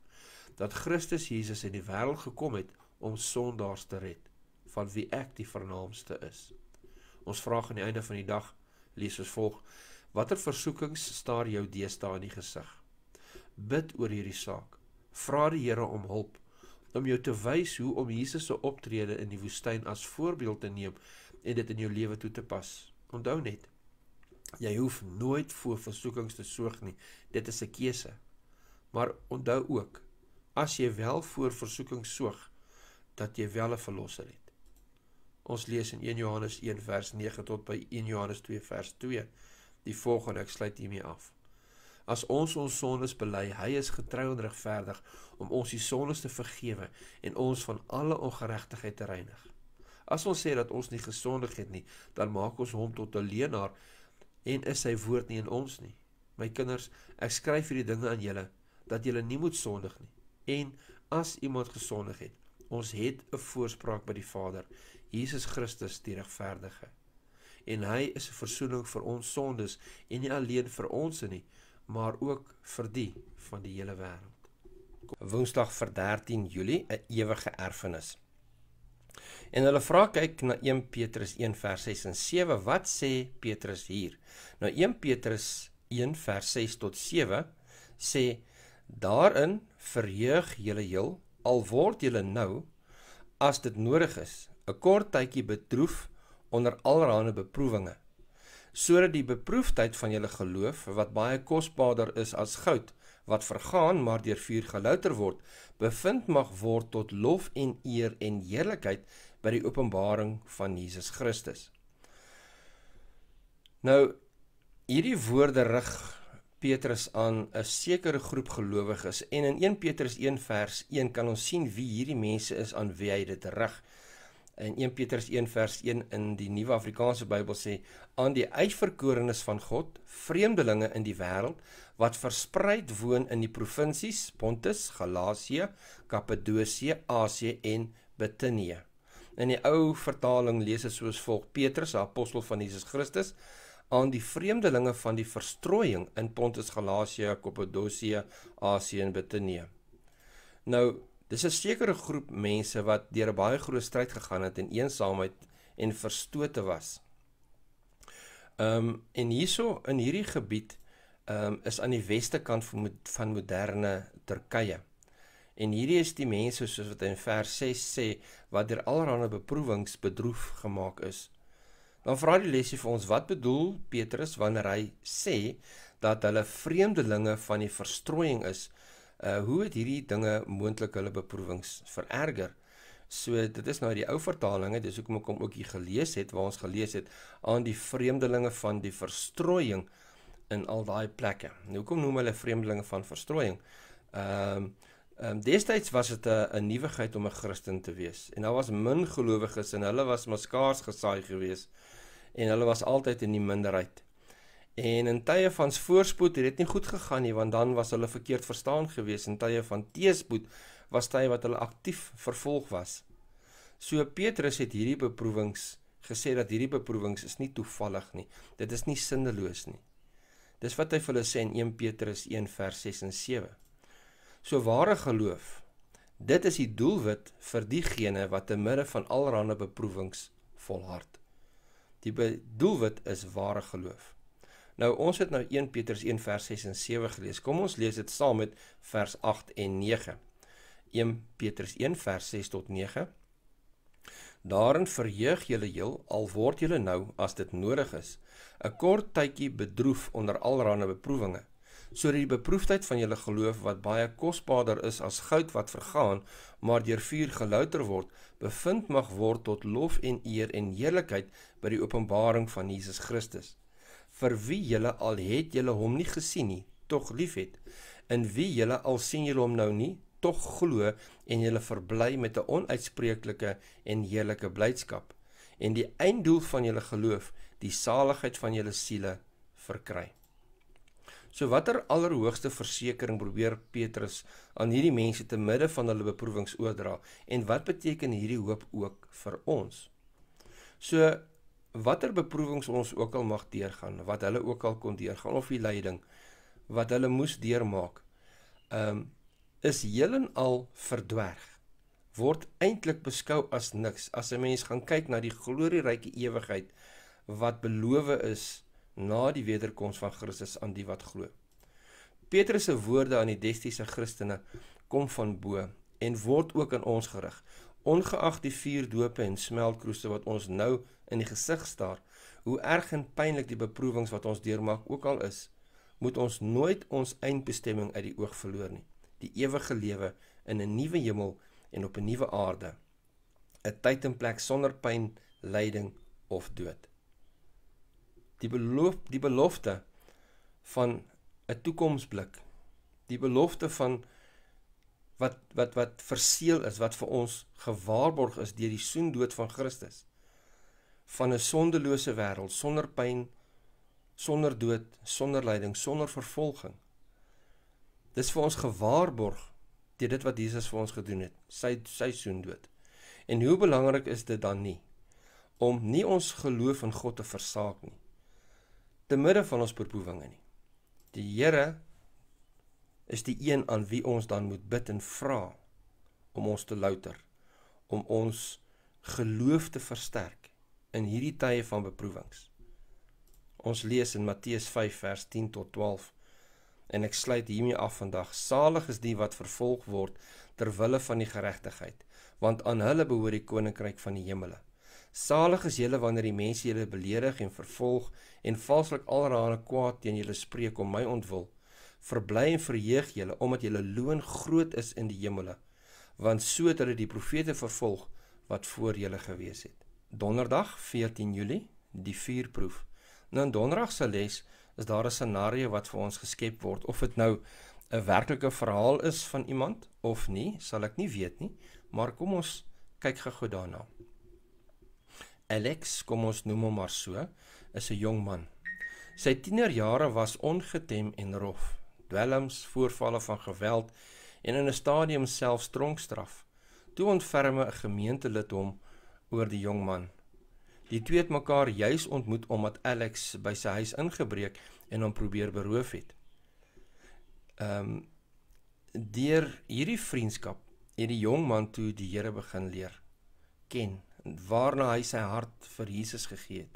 dat Christus Jesus in die wêreld gekom het om sondaars te red van wie ek die vernaamste is. Ons vra aan die einde van die dag lees ons volg: Watter versoekings staar jou deesdae in die gesig? Bid oor hierdie saak. Vra die Here om hulp om jou te wys hoe om Jesus se optrede in die woestyn as voorbeeld te neem en dit in jou lewe toe te pas. Onthou net, jy hoef nooit voor versoekings te soek nie. Dit is 'n keuse. Maar onthou ook, as jy wel voor versoekings soek, dat jy wel 'n verlosser het. Ons lees in 1 Johannes 1 vers 9 tot by 1 Johannes 2 vers 2. Die volgende ek sluit hiermee af. As ons ons sondes bely, hy is getrou en regverdig om ons die sondes te vergewe en ons van alle ongeregtigheid te reinig. As ons sê dat ons nie gesondig het nie, dan maak ons hom tot 'n leienaar en is sy woord nie in ons nie. My kinders, ek skryf hierdie dinge aan julle dat julle nie moet sondig nie. En as iemand gesondig het, ons het 'n voorspraak by die Vader, Jesus Christus die regverdige. En hy is 'n verzoening vir ons sondes en nie alleen vir ons nie, maar ook vir die van die hele wêreld. Woensdag vir 13 Julie 'n ewige erfenis. En hulle vra kyk na 1 Petrus 1 vers 6 en 7, wat sê Petrus hier? Nou 1 Petrus 1 vers 6 tot 7 sê daarin verheug julle heel al word julle nou as dit nodig is 'n kort tydjie bedroef onder allerlei beproewinge, sodat die beproefdheid van julle geloof, wat baie kosbaarder is as goud, wat vergaan maar deur vuur gelouter word, bevind mag word tot lof en eer en heerlikheid by die openbaring van Jesus Christus. Nou hierdie woorde rig Petrus aan 'n sekere groep gelowiges en in 1 Petrus 1 vers 1 kan ons sien wie hierdie mense is aan wie hy dit rig in 1 Petrus 1 vers 1 in die Nuwe Afrikaanse Bybel sê aan die uitverkorenes van God, vreemdelinge in die wêreld wat verspreid woon in die provinsies Pontus, Galasië, Kappadosie, Asie en Bitinië. In die ou vertaling lees dit soos volg: Petrus, apostel van Jesus Christus, aan die vreemdelinge van die verstrooiing in Pontus, Galasië, Kappadosie, Asie en Bitinië. Nou Dis 'n sekere groep mense wat deur 'n baie groot stryd gegaan het en eensaamheid en verstote was. Ehm um, en hierso in hierdie gebied ehm um, is aan die weste kant van van moderne Turkye. En hierdie is die mense soos wat in vers 6 sê wat deur allerlei beproewings bedroef gemaak is. Dan vra die lesie vir ons wat bedoel Petrus wanneer hy sê dat hulle vreemdelinge van die verstrooiing is uh hoe het hierdie dinge moontlik hulle beproewings vererger? So dit is nou die ou vertalinge, dis hoekom ek hom ook hier gelees het waar ons gelees het aan die vreemdelinge van die verstrooiing in al daai plekke. Nou hoekom noem hulle vreemdelinge van verstrooiing? Ehm um, ehm um, destyds was dit 'n nuwigheid om 'n Christen te wees. En daar was min gelowiges en hulle was maskaars gesaai gewees en hulle was altyd in die minderheid. En in tye van voorspoed het dit nie goed gegaan nie, want dan was hulle verkeerd verstaan gewees en tye van teespoed was tye wat hulle aktief vervolg was. So Petrus het hierdie beproewings gesê dat hierdie beproewings is nie toevallig nie. Dit is nie sinneloos nie. Dis wat hy vir hulle sê in 1 Petrus 1 vers 6 en 7. So ware geloof, dit is die doelwit vir diegene wat te midde van allerlei beproewings volhard. Die be doelwit is ware geloof. Nou ons het nou 1 Petrus 1 vers 6 en 7 gelees. Kom ons lees dit saam met vers 8 en 9. 1 Petrus 1 vers 6 tot 9. Daarin verheug julle heel al word julle nou as dit nodig is 'n kort tydjie bedroef onder allerlei beproewinge sodat die beproefdheid van julle geloof wat baie kosbaarder is as goud wat vergaan maar deur vuur gelouter word bevind mag word tot lof en eer en heerlikheid by die openbaring van Jesus Christus vir wie julle al het julle hom nie gesien nie, tog liefhet. In wie julle al sien julle hom nou nie, tog glo en julle verbly met 'n onuitspreeklike en heerlike blydskap en die einddoel van julle geloof, die saligheid van julle siele verkry. So watter allerhoogste versekering probeer Petrus aan hierdie mense te midde van hulle beproewings oordra en wat beteken hierdie hoop ook vir ons? So watter beproewings ons ook al mag deurgaan, wat hulle ook al kon deurgaan of die lyding wat hulle moes deurmaak, ehm um, is heelal verdwerg. Word eintlik beskou as niks as 'n mens gaan kyk na die glorieryke ewigheid wat beloof is na die wederkoms van Christus aan die wat glo. Petrus se woorde aan die destiese Christene kom van bo en word ook aan ons gerig. Ongeag die vier dope en smeltkroeste wat ons nou in die gesig staar, hoe erg en pynlik die beproewings wat ons deurmaak ook al is, moet ons nooit ons eindbestemming uit die oog verloor nie. Die ewige lewe in 'n nuwe hemel en op 'n nuwe aarde. 'n Tyd en plek sonder pyn, lyding of dood. Die beloof die belofte van 'n toekomsblik. Die belofte van wat wat wat verseël is wat vir ons gewaarborg is deur die soendood van Christus van 'n sondelose wêreld sonder pyn, sonder dood, sonder lyding, sonder vervolging. Dis vir ons gewaarborg teen dit wat Jesus vir ons gedoen het, sy sy seun dood. En hoe belangrik is dit dan nie om nie ons geloof in God te versaak nie te midde van ons beproewinge nie. Die Here is die een aan wie ons dan moet bid en vra om ons te louter, om ons geloof te versterk in hierdie tye van beproewings. Ons lees in Matteus 5 vers 10 tot 12 en ek sluit hiermee af vandag. Salig is die wat vervolg word ter wille van die geregtigheid, want aan hulle behoort die koninkryk van die hemele. Salig is julle wanneer die mense julle beledig en vervolg en valslik allerlei kwaad teen julle spreek om my ontwil. Verbly en verheug julle omdat julle loon groot is in die hemele, want so het hulle die profete vervolg wat voor julle gewees het. Donderdag 14 Julie, die vuurproef. Nou in Donderdag se les is daar 'n scenario wat vir ons geskep word of dit nou 'n werklike verhaal is van iemand of nie, sal ek nie weet nie, maar kom ons kyk gou daarna. Alex, kom ons noem hom maar so, is 'n jong man. Sy tienerjare was ongetem en rof. Dwelms, voorvalle van geweld en in 'n stadium self tronkstraf. Toe ontferme 'n gemeentelid hom oor die jong man. Die twee het mekaar juis ontmoet omdat Alex by sy huis ingebreek en hom probeer beroof het. Ehm um, deur hierdie vriendskap het die jong man toe die Here begin leer ken en waarna hy sy hart vir Jesus gegee het.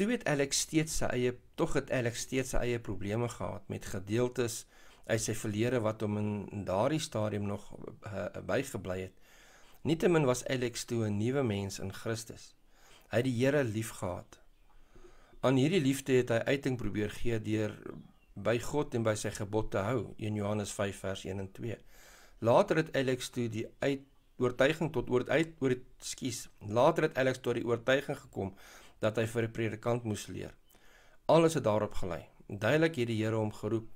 Toe het Alex steeds sy eie tog het Alex steeds sy eie probleme gehad met gedeeltes uit sy verlede wat hom in daardie stadium nog uh, bygebly het. Nietemin was Alex toe 'n nuwe mens in Christus. Hy het die Here liefgehad. Aan hierdie liefde het hy uiting probeer gee deur by God en by sy gebod te hou, 1 Johannes 5 vers 1 en 2. Later het Alex toe die uit oortuiging tot oor uit oor skus. Later het Alex tot die oortuiging gekom dat hy vir 'n predikant moes leer. Alles het daarop gelei. Duidelik het die Here hom geroep.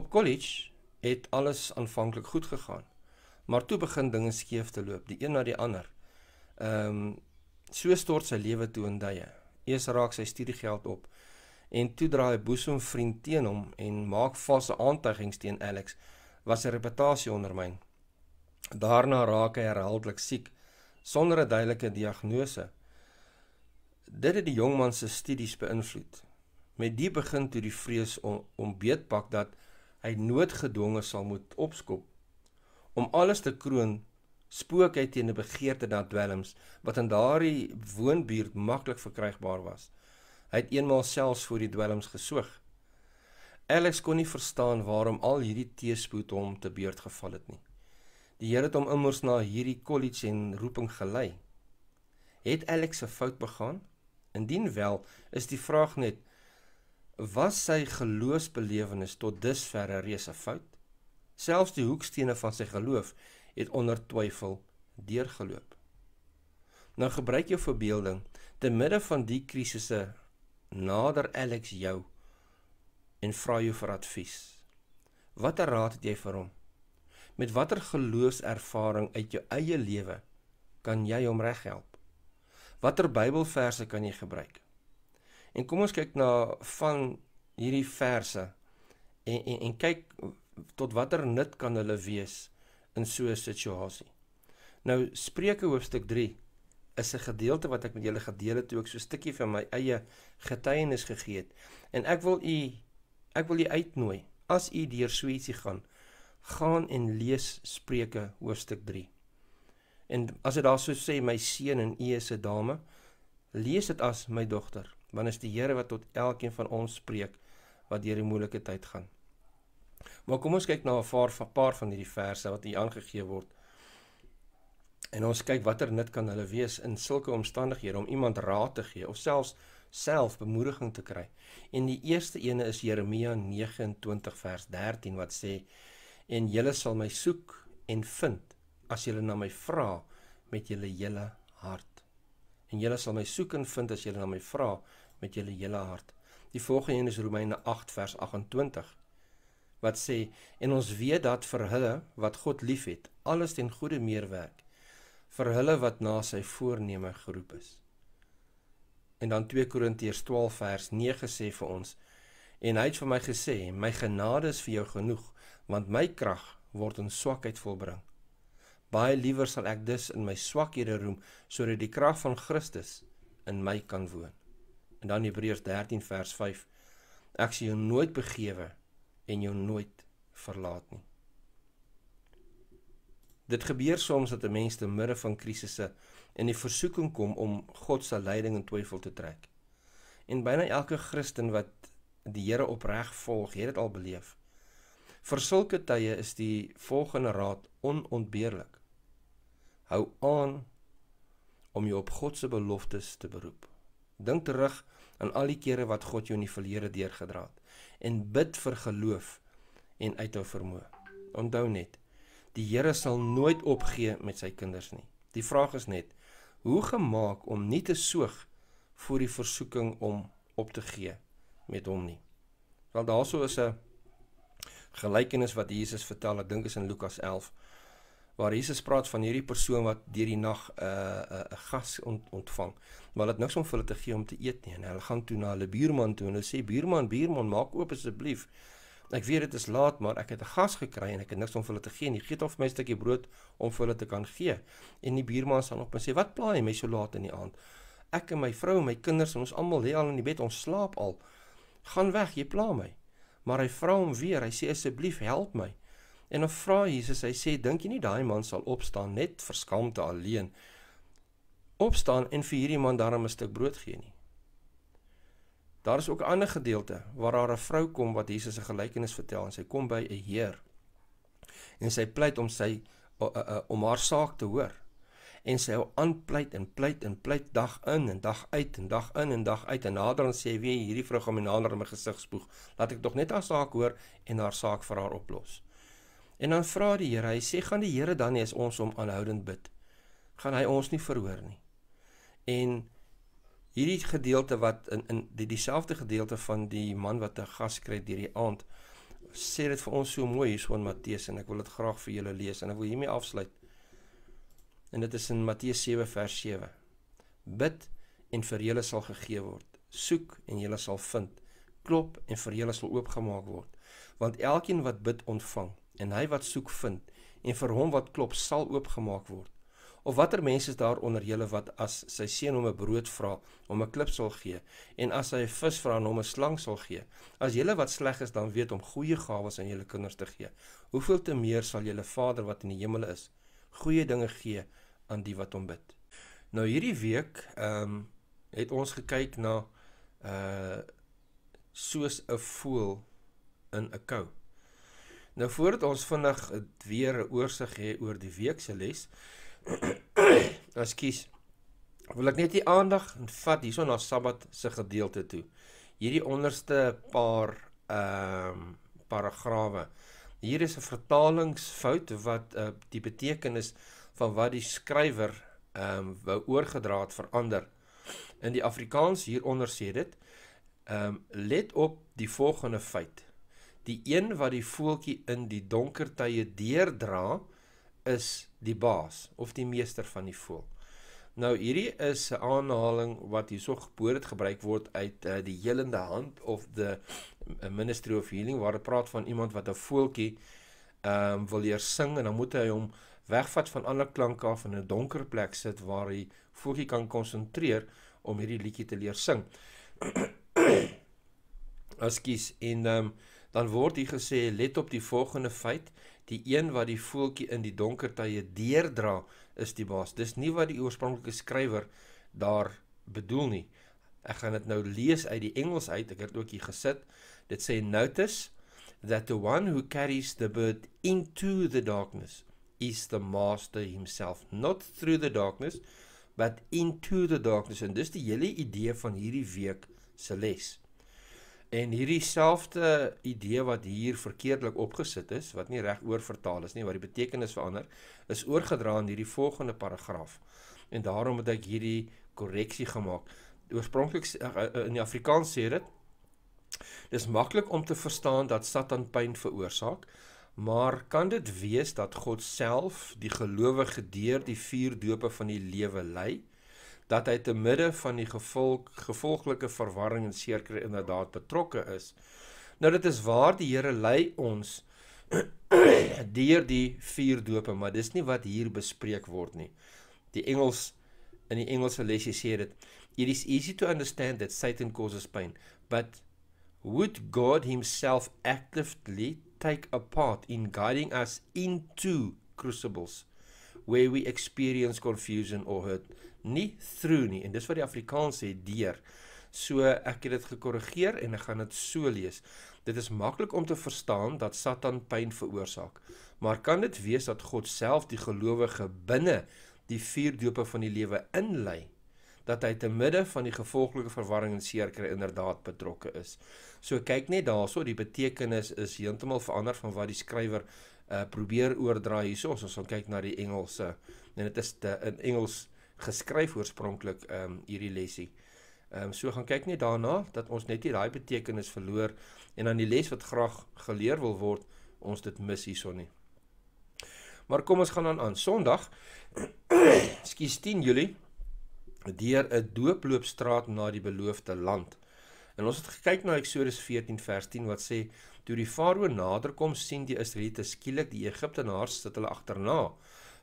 Op kollege het alles aanvanklik goed gegaan. Maar toe begin dinge skeef te loop, die een na die ander. Ehm um, so stort sy lewe toe in duie. Eers raak sy studiegeld op en toe draai Boesem vriend teen hom en maak valse aantuigings teen Alex wat sy reputasie ondermyn. Daarna raak hy herhaaldelik siek sonder 'n duidelike diagnose. Dit het die jong man se studies beïnvloed. Met die begin toe die vrees om, om beetpak dat hy noodgedwonge sal moet opskop om alles te kroon spook hy teen 'n begeerte na dwelms wat in daardie woonbuurt maklik verkrygbaar was. Hy het eenmaal selfs vir die dwelms gesoog. Alex kon nie verstaan waarom al hierdie teespoed hom te beurt geval het nie. Die Here het hom immers na hierdie kollege en roeping gelei. Het Alex 'n fout begaan? Indien wel, is die vraag net was sy geloofsbelewenis tot dusver 'n reuse fout? selfs die hoekstene van sy geloof het onder twyfel deurgeloop. Nou gebruik jou voorbeelding te midde van die krisisse nader Alex jou en vra jou vir advies. Watter raad het jy vir hom? Met watter geloofservaring uit jou eie lewe kan jy hom reghelp? Watter Bybelverse kan jy gebruik? En kom ons kyk na van hierdie verse en en en kyk tot watter nut kan hulle wees in so 'n situasie. Nou Spreuke hoofstuk 3 is 'n gedeelte wat ek met julle gedeel het toe ek so 'n stukkie van my eie getuienis gegee het. En ek wil u ek wil u uitnooi as u deur Suidsie gaan, gaan en lees Spreuke hoofstuk 3. En as dit daar so sê my seun en u is 'n dame, lees dit as my dogter, want is die Here wat tot elkeen van ons spreek wat deur die moeilike tyd gaan. Maar kom ons kyk na 'n paar van paar van hierdie verse wat hier aangegee word. En ons kyk watter nut kan hulle wees in sulke omstandighede om iemand raad te gee of selfs self bemoediging te kry. En die eerste ene is Jeremia 29 vers 13 wat sê: "En julle sal my soek en vind as julle na my vra met julle hele hart." En julle sal my soek en vind as julle na my vra met julle hele hart. Die volgende een is Romeine 8 vers 28 wat sê en ons weet dat vir hulle wat God liefhet, alles ten goeie meewerk vir hulle wat na sy voorneme geroep is. En dan 2 Korintiërs 12 vers 9 sê vir ons en hy het vir my gesê my genade is vir jou genoeg want my krag word in swakheid volbring. Baie liewer sal ek dus in my swakhede roem sodat die krag van Christus in my kan woon. En dan Hebreërs 13 vers 5 Ek sien jou nooit begewe en jou nooit verlaat nie. Dit gebeur soms dat 'n mens te midde van krisisse in die versoeking kom om God se leiding in twyfel te trek. En byna elke Christen wat die Here opreg volg, het dit al beleef. Vir sulke tye is die volgende raad onontbeerlik. Hou aan om jou op God se beloftes te beroep. Dink terug aan al die kere wat God jou in die verlede deurgedra het en bid vir geloof en uithou vermoë. Onthou net, die Here sal nooit opgee met sy kinders nie. Die vraag is net, hoe gemaak om nie te soeg voor die versoeking om op te gee met hom nie. Want daaroor is 'n gelykenis wat Jesus vertel, ek dink is in Lukas 11 waar Jesus praat van hierdie persoon wat deur die nag eh, eh, 'n uh, 'n uh, gas ont, ontvang, maar hulle het niks om vir hulle te gee om te eet nie en hulle gaan toe na hulle buurman toe en hulle sê buurman, buurman, maak oop asseblief. Ek weet dit is laat, maar ek het 'n gas gekry en ek het niks om vir hulle te gee nie. Gee tog vir my 'n stukkie brood om vir hulle te kan gee. En die buurman sal op en sê, "Wat plan jy my so laat in die aand? Ek en my vrou en my kinders en ons almal lê al in die bed, ons slaap al. Gaan weg, jy pla my." Maar hy vra hom weer. Hy sê, "Asseblief, help my." En dan vra Jesus, hy sê, dink jy nie daai man sal opstaan net verskaamte alleen opstaan en vir hierdie man daarom 'n stuk brood gee nie? Daar is ook 'n ander gedeelte waar daar 'n vrou kom wat Jesus 'n gelykenis vertel en sy kom by 'n heer en sy pleit om sy om haar saak te hoor en sy hou aanpleit en pleit en pleit dag in en dag uit en dag in en dag uit en nader aan sê wie hierdie vrou gaan my nader in my gesig spoeg laat ek tog net haar saak hoor en haar saak vir haar oplos En dan vra die Here, hy sê gaan die Here dan nie as ons hom aanhoudend bid, gaan hy ons nie verhoor nie. En hierdie gedeelte wat in in die dieselfde gedeelte van die man wat 'n gas kry deur die aand sê dit vir ons so mooi hierso in Matteus en ek wil dit graag vir julle lees en ek wil hiermee afsluit. En dit is in Matteus 7 vers 7. Bid en vir julle sal gegee word. Soek en julle sal vind. Klop en vir julle sal oopgemaak word. Want elkeen wat bid ontvang en hy wat soek vind en vir hom wat klop sal oopgemaak word. Of watter mense is daar onder julle wat as sy seun hom 'n brood vra, hom 'n klip sal gee en as hy 'n vis vra, hom 'n slang sal gee? As julle wat sleg is dan weet om goeie gawes aan julle kinders te gee, hoeveel te meer sal julle Vader wat in die hemel is, goeie dinge gee aan die wat hom bid. Nou hierdie week ehm um, het ons gekyk na uh soos 'n voël in 'n kou. Nou voordat ons vinnig weer 'n oorsig gee oor die week se les, *clears throat* ekskuus, wil ek net die aandag vat hierson na Sabbat se gedeelte toe. Hierdie onderste paar ehm um, paragrawe. Hier is 'n vertalingsfout wat uh, die betekenis van wat die skrywer ehm um, wou oorgedra het verander. In die Afrikaans hieronder sê dit, ehm um, let op die volgende feit die een wat die voeltjie in die donker tye deerdra is die baas of die meester van die voel. Nou hierdie is 'n aanhaling wat hierso geboor het gebruik word uit uh, die helende hand of the eh, ministry of healing waar dit praat van iemand wat 'n voeltjie ehm um, wil leer sing en dan moet hy hom wegvat van ander klanke af in 'n donker plek sit waar hy voeltjie kan konsentreer om hierdie liedjie te leer sing. *coughs* Ekskuus en ehm um, dan word hier gesê let op die volgende feit, die een wat die voetjie in die donker tye deerdra is die baas. Dis nie wat die oorspronklike skrywer daar bedoel nie. Ek gaan dit nou lees uit die Engels uit. Ek het ook hier gesit. Dit sê notice that the one who carries the bird into the darkness is the master himself, not through the darkness, but into the darkness. En dis die hele idee van hierdie week se les. En hierdie selfde idee wat hier verkeerdelik opgesit is, wat nie reg oortaal is nie, wat die betekenis verander, is oorgedra in hierdie volgende paragraaf. En daarom het ek hierdie korreksie gemaak. Oorspronklik eh, eh, in die Afrikaans sê dit: Dis maklik om te verstaan dat Satan pyn veroorsaak, maar kan dit wees dat God self die gelowige deur die vier dope van die lewe lei? dat hy te midde van die gevolg gevolglike verwarring en seerkry inderdaad betrokke is. Nou dit is waar die Here lei ons *clears throat* deur die vier dope, maar dis nie wat hier bespreek word nie. Die Engels in die Engelse lesie sê dit it is easy to understand that Satan causes pain, but would God himself actively take a part in guiding us into crucibles where we experience confusion or hurt? nie through nie en dis wat die Afrikaans sê deur. So ek het dit gekorrigeer en ek gaan dit so lees. Dit is maklik om te verstaan dat Satan pyn veroorsaak. Maar kan dit wees dat God self die gelowige binne die vier dope van die lewe inlei? dat hy te midde van die gevolglike verwarring en seer kry inderdaad betrokke is. So kyk net daarso, die betekenis is heeltemal verander van wat die skrywer uh, probeer oordra hierso. Ons gaan kyk na die Engelse en dit is te, in Engels geskryf oorspronklik ehm um, hierdie lesie. Ehm um, so gaan kyk net daarna dat ons net nie daai betekenis verloor en dan die les wat graag geleer wil word, ons dit mis hierson nie. Maar kom ons gaan dan aan. Sondag, *clears throat* skus 10 Julie, deur 'n dooploopstraat na die beloofde land. En ons het gekyk na Eksodus 14 vers 10 wat sê: "Toe die Farao naderkom, sien die Israeliete skielik die Egiptenaars sit hulle agterna."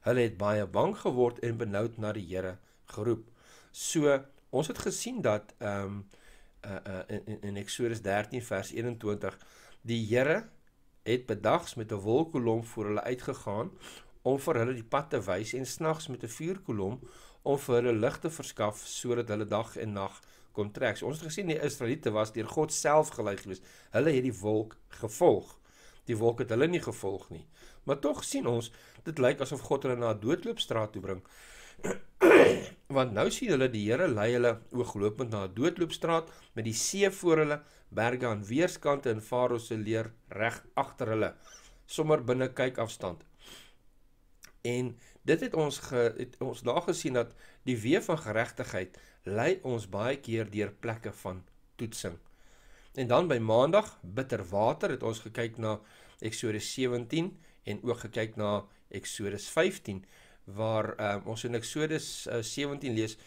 Hulle het baie bang geword en benoud na die Here geroep. So ons het gesien dat ehm um, uh, uh, in, in Eksodus 13 vers 21 die Here het bedags met 'n wolkkolom voor hulle uitgegaan om vir hulle die pad te wys en snags met 'n vuurkolom om vir hulle lig te verskaf sodat hulle dag en nag kon trek. So, ons het gesien die Israeliete was deur God self gelei geweest. Hulle het die wolk gevolg. Die wolk het hulle nie gevolg nie. Maar tog sien ons, dit lyk asof God hulle na 'n doodloopstraat toe bring. *clears throat* Want nou sien hulle die Here lei hulle ooglopend na 'n doodloopstraat met die see voor hulle, berge aan weerskante en Farao se leer reg agter hulle, sommer binne kykafstand. En dit het ons ge, het ons daar gesien dat die weë van geregtigheid lei ons baie keer deur plekke van toetsing. En dan by Maandag, bitter water, het ons gekyk na Eksodus en ook gekyk na Exodus 15 waar um, ons in Exodus uh, eh, 17 lees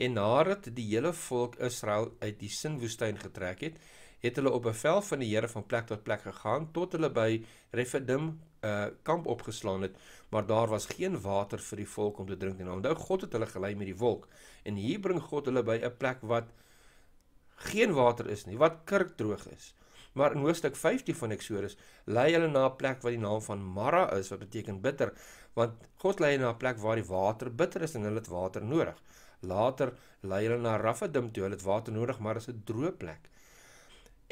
en nadat die hele volk Israel uit die Sinwoestyn getrek het, het hulle op bevel van die Here van plek tot plek gegaan tot hulle by Refidim 'n uh, eh, kamp opgeslaan het, maar daar was geen water vir die volk om te drink nie. Nou, onthou God het hulle gelei met die wolk en hier bring God hulle by 'n plek wat geen water is nie, wat kerkdroog is. Maar in hoofstuk 15 van Eksodus lei hulle na 'n plek wat die naam van Mara is wat beteken bitter, want God lei hulle na 'n plek waar die water bitter is en hulle het water nodig. Later lei hulle na Rafidim toe, hulle het water nodig, maar dit is 'n droë plek.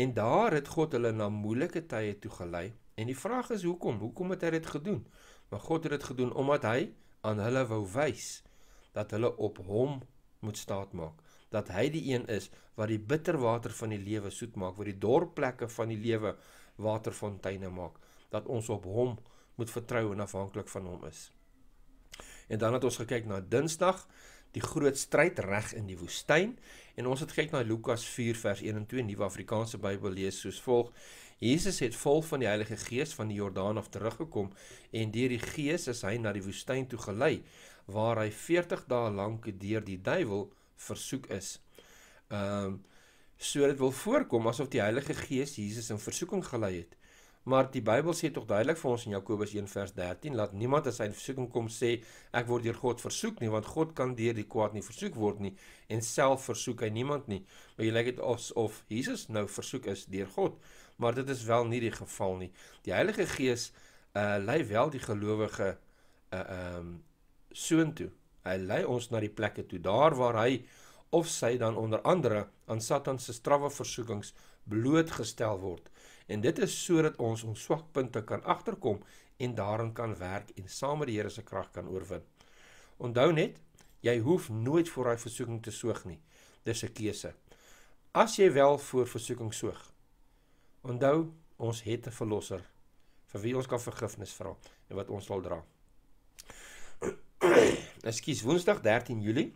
En daar het God hulle na moeilike tye toe gelei. En die vraag is hoekom? Hoekom het hy dit gedoen? Maar God het dit gedoen omdat hy aan hulle wou wys dat hulle op hom moet staatmaak dat hy die een is wat die bitter water van die lewe soet maak, wat die dor plekke van die lewe waterfonteine maak, dat ons op hom moet vertrou en afhanklik van hom is. En dan het ons gekyk na Dinsdag, die groot stryd reg in die woestyn en ons het gekyk na Lukas 4 vers 1 en 2 Nuwe Afrikaanse Bybel lees soos volg: Jesus het vol van die Heilige Gees van die Jordaan af teruggekom en deur die Gees is hy na die woestyn toe gelei waar hy 40 dae lank deur die duiwel versoek is. Ehm um, so dit wil voorkom asof die Heilige Gees Jesus in versoeking gelei het. Maar die Bybel sê tog duidelik vir ons in Jakobus 1:13 laat niemand as hy in versoeking kom sê ek word deur God versoek nie want God kan deur die kwaad nie versoek word nie en self versoek hy niemand nie. Maar jy lyk dit of Jesus nou versoek is deur God, maar dit is wel nie die geval nie. Die Heilige Gees uh lei wel die gelowige uh ehm um, soontoe Hy lei ons na die plekke toe daar waar hy of sy dan onder andere aan Satan se strawwe versoekings blootgestel word. En dit is sodat ons ons swakpunte kan agterkom en daarin kan werk en saam met die Here se krag kan oorwin. Onthou net, jy hoef nooit voor daai versoeking te soeg nie. Dis 'n keuse. As jy wel voor versoeking soeg. Onthou, ons het 'n verlosser vir wie ons kan vergifnis vra en wat ons sal dra. Ekskuus, Woensdag 13 Julie.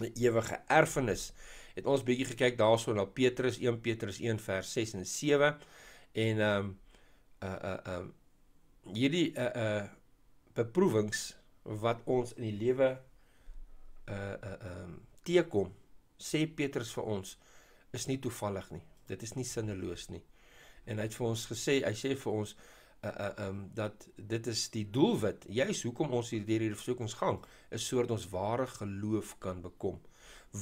Die ewige erfenis. Het ons bietjie gekyk daarso na Petrus 1 Petrus 1 vers 6 en 7 en ehm um, uh uh um hierdie uh uh beproewings wat ons in die lewe uh uh um teekom, sê Petrus vir ons is nie toevallig nie. Dit is nie sinneloos nie. En hy het vir ons gesê, hy sê vir ons uh uh um dat dit is die doelwit. Juist hoekom ons hier deur hierdie versoekings gaan is sodat ons ware geloof kan bekom.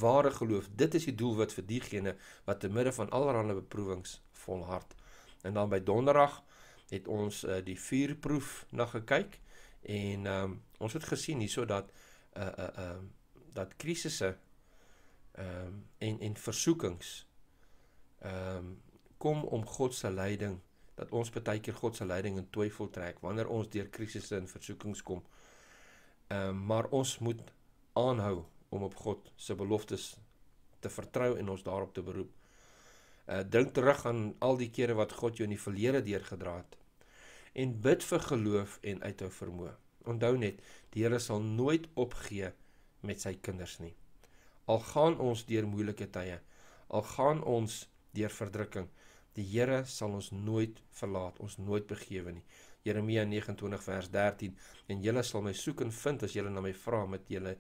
Ware geloof, dit is die doelwit vir diegene wat te midde van allerlei beproewings volhard. En dan by Donderdag het ons uh, die vuurproef na gekyk en um ons het gesien hierso dat uh uh um dat krisisse um en en versoekings um kom om God se leiding dat ons baie keer God se leiding in twyfel trek wanneer ons deur krisisse en versoekings kom. Ehm uh, maar ons moet aanhou om op God se beloftes te vertrou en ons daarop te beroep. Uh eh, dink terug aan al die kere wat God jou in die verlede deurgedra het en bid vir geloof en uithou vermoë. Onthou net, die Here sal nooit opgee met sy kinders nie. Al gaan ons deur moeilike tye, al gaan ons deur verdrukking, Die Here sal ons nooit verlaat, ons nooit begewe nie. Jeremia 29 vers 13 en julle sal my soek en vind as julle na my vra met julle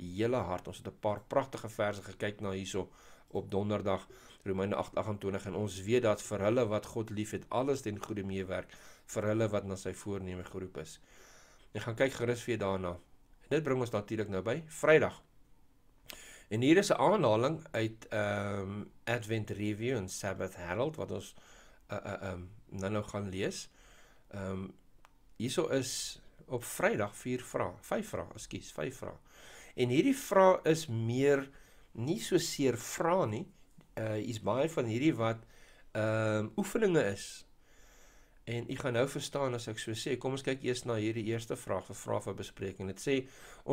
hele hart. Ons het 'n paar pragtige verse gekyk na hierso op Donderdag Romeine 8:28 en ons weet dat vir hulle wat God liefhet, alles ten goede meewerk vir hulle wat na sy voorneme geroep is. Ek gaan kyk gerus vir daarna. En dit bring ons natuurlik nou by Vrydag En hier is 'n aanhaling uit ehm um, Advent Review en Sabbath Herald wat ons eh, eh, ehm uh, uh, um, nou-nou gaan lees. Ehm um, hierso is op Vrydag vier vrae, vyf vrae, ekskuus, vyf vrae. En hierdie vrae is meer nie so seer vrae nie. Uh eh, is baie van hierdie wat ehm um, oefeninge is En u gaan nou verstaan as ek so sê, kom ons kyk eers na hierdie eerste vraag vir vrae vir bespreking. Dit sê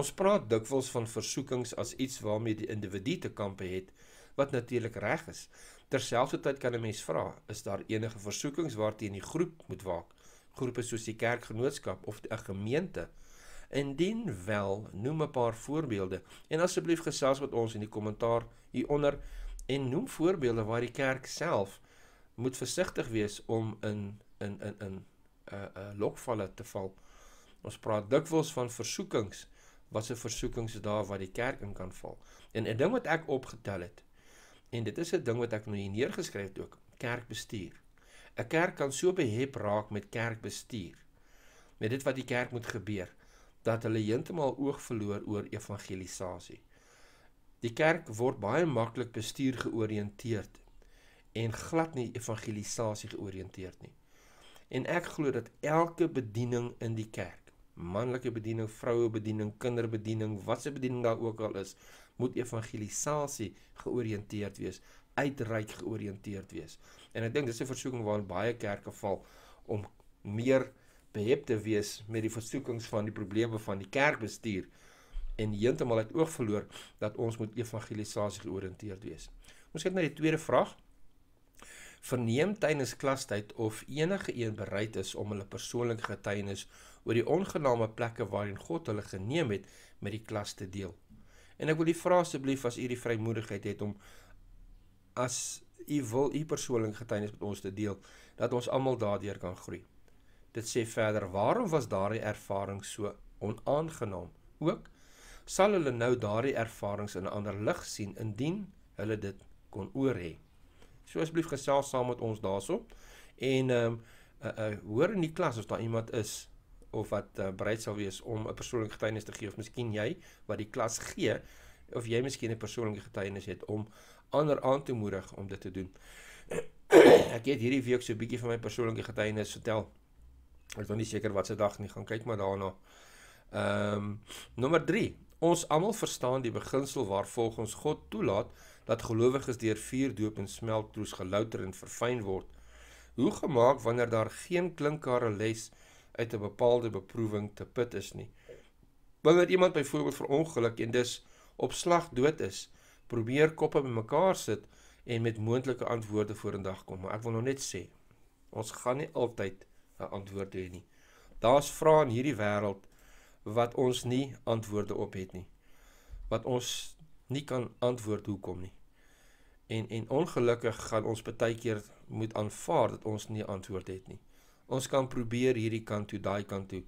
ons praat dikwels van versoekings as iets waarmee die individu te kampe het wat natuurlik reg is. Terselfdertyd kan 'n mens vra, is daar enige versoekings waarteen die groep moet waak? Groepe soos die kerkgenootskap of 'n gemeente? Indien wel, noem 'n paar voorbeelde en asseblief gesels met ons in die kommentaar hieronder en noem voorbeelde waar die kerk self moet versigtig wees om in in in in 'n uh, eh, uh, eh, lokvalle te val. Ons praat dikwels van versoekings wat se versoekings is daar wat die kerk in kan val. En 'n ding wat ek opgetel het en dit is 'n ding wat ek nou hier neergeskryf het ook, kerkbestuur. 'n Kerk kan so behep raak met kerkbestuur. Met dit wat die kerk moet gebeur dat hulle heeltemal oog verloor oor evangelisasie. Die kerk word baie maklik bestuur georiënteerd en glad nie evangelisasie georiënteerd nie. En ek glo dat elke bediening in die kerk, manlike bediening, vroue bediening, kinderbediening, watse bediening daar ook al is, moet evangelisasie georiënteerd wees, uitreik georiënteerd wees. En ek dink dis 'n versoeking waarin baie kerke val om meer behept te wees met die versoekings van die probleme van die kerkbestuur en heeltemal uit oog verloor dat ons moet evangelisasie georiënteerd wees. Ons kyk na die tweede vraag verneem tydens klastyd of enige een bereid is om hulle persoonlike getuienis oor die ongename plekke waarin God hulle geneem het met die klas te deel. En ek wil u vra asseblief as u die vrymoedigheid het om as u wil u persoonlike getuienis met ons te deel dat ons almal daardeur kan groei. Dit sê verder, waarom was daardie ervaring so onaangenaam? Ook sal hulle nou daardie ervarings in 'n ander lig sien indien hulle dit kon oorhei. So asseblief gesels saam met ons daaroop. En ehm um, uh, uh, hoor in die klas of daar iemand is of wat uh, bereid sal wees om 'n persoonlike getuienis te gee of miskien jy wat die klas gee of jy miskien 'n persoonlike getuienis het om ander aan te moedig om dit te doen. *clears throat* ek het hierdie week so 'n bietjie van my persoonlike getuienis vertel. Ek is nog nie seker wat se dag nie, gaan kyk maar daarna. Ehm um, nommer 3. Ons almal verstaan die beginsel waarvolgens God toelaat dat gelowiges deur vuur doop en smeltroes gelouter en verfyn word. Hoe gemaak wanneer daar geen klinkbare les uit 'n bepaalde beproewing te put is nie. Wanneer iemand byvoorbeeld verongeluk en dus op slag dood is, probeer koppe bymekaar sit en met moontlike antwoorde vorendag kom, maar ek wil nou net sê, ons gaan nie altyd 'n antwoord hê nie. Daar's vrae in hierdie wêreld wat ons nie antwoorde op het nie. Wat ons nie kan antwoord hoekom nie. En en ongelukkig gaan ons baie keer moet aanvaar dat ons nie antwoord het nie. Ons kan probeer hierdie kant toe, daai kant toe.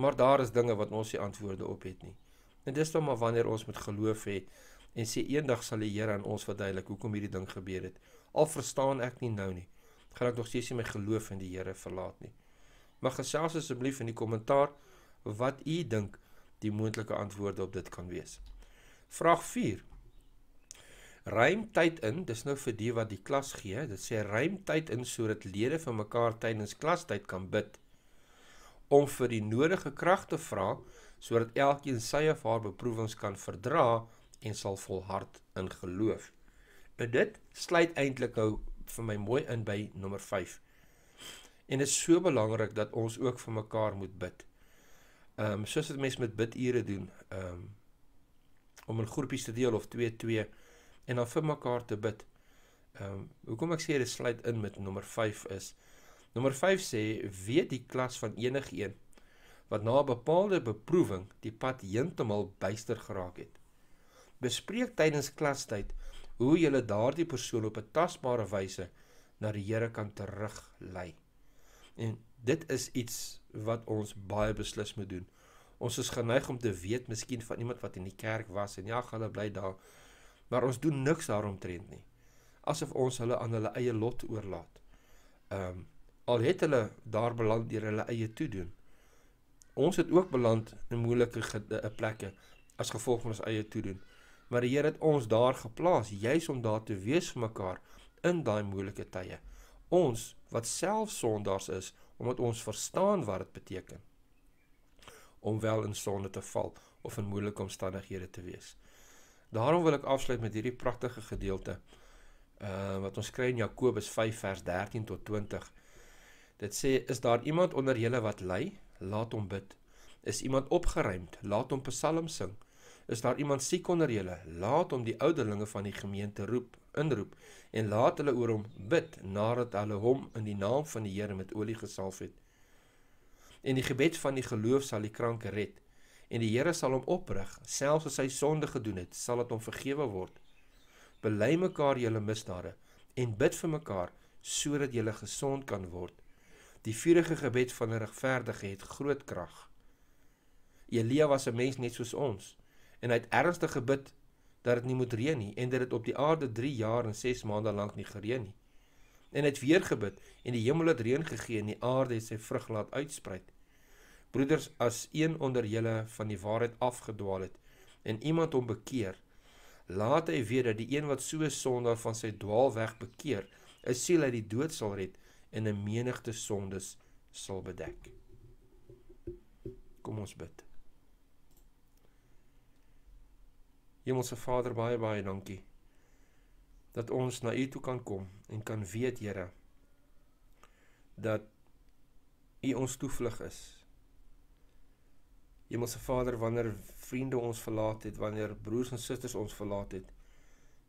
Maar daar is dinge wat ons nie antwoorde op het nie. En dis dan maar wanneer ons met geloof hê en sê eendag sal die Here aan ons verduidelik hoekom hierdie ding gebeur het. Al verstaan ek nie nou nie. Gaan ek nog steeds nie my geloof in die Here verlaat nie. Mag gesels asseblief in die kommentaar wat u dink die moontlike antwoorde op dit kan wees. Vraag 4 ruimtyd in, dis nou vir die wat die klas gee. Dit sê ruimtyd in sodat lede vir mekaar tydens klastyd kan bid om vir die nodige krag te vra sodat elkeen sy of haar beproewings kan verdra en sal volhard in geloof. En dit sluit eintlik ou vir my mooi in by nommer 5. En dit is so belangrik dat ons ook vir mekaar moet bid. Ehm um, soos dit mense met bidure doen, ehm um, om 'n groepie te deel of 2 2 en dan vir mekaar te bid. Ehm um, hoekom ek sê dit sluit in met nommer 5 is nommer 5 sê weet die klas van enigeen wat na 'n bepaalde beproewing die pad heeltemal byster geraak het. Bespreek tydens klastyd hoe jy daardie persoon op 'n tasbare wyse na die Here kan teruglei. En dit is iets wat ons baie beslis moet doen. Ons is geneig om te weet miskien van iemand wat in die kerk was en ja, hulle bly daar maar ons doen niks daaromtrent nie. Asof ons hulle aan hulle eie lot oorlaat. Ehm um, al het hulle daar beland deur hulle eie toedoen. Ons het ook beland in moeilike eh, plekke as gevolg van ons eie toedoen. Maar die Here het ons daar geplaas juis om daar te wees vir mekaar in daai moeilike tye. Ons wat self sondaars is omdat ons verstaan wat dit beteken om wel in sonde te val of in moeilike omstandighede te wees. Daarom wil ek afsluit met hierdie pragtige gedeelte. Uh wat ons kry in Jakobus 5 vers 13 tot 20. Dit sê: Is daar iemand onder julle wat ly? Laat hom bid. Is iemand opgeruimd? Laat hom psalms sing. Is daar iemand siek onder julle? Laat hom die ouderlinge van die gemeente roep, inroep en laat hulle oor hom bid nadat hulle hom in die naam van die Here met olie gesalf het. En die gebed van die geloof sal die kranke red en die Here sal hom oprig. Selfs as hy sonde gedoen het, sal dit hom vergewe word. Bely mekaar julle misdade en bid vir mekaar sodat julle gesond kan word. Die vuurige gebed van 'n regverdige het groot krag. Elia was 'n mens net soos ons en hy het ernstig gebid dat dit nie moet reën nie en dat dit op die aarde 3 jaar en 6 maande lank nie gereën nie. En hy het weer gebid en die hemel het reën gegee en die aarde het sy vrug laat uitspruit. Broeders, as een onder julle van die waarheid afgedwaal het en iemand hom bekeer, laat hy weet dat die een wat so sondaar van sy dwaalweg bekeer, 'n siel uit die dood sal red en 'n menigte sondes sal bedek. Kom ons bid. Hemelse Vader, baie baie dankie dat ons na U toe kan kom en kan weet, Here, dat U ons toevlug is Hemelse Vader, wanneer vriende ons verlaat het, wanneer broers en susters ons verlaat het,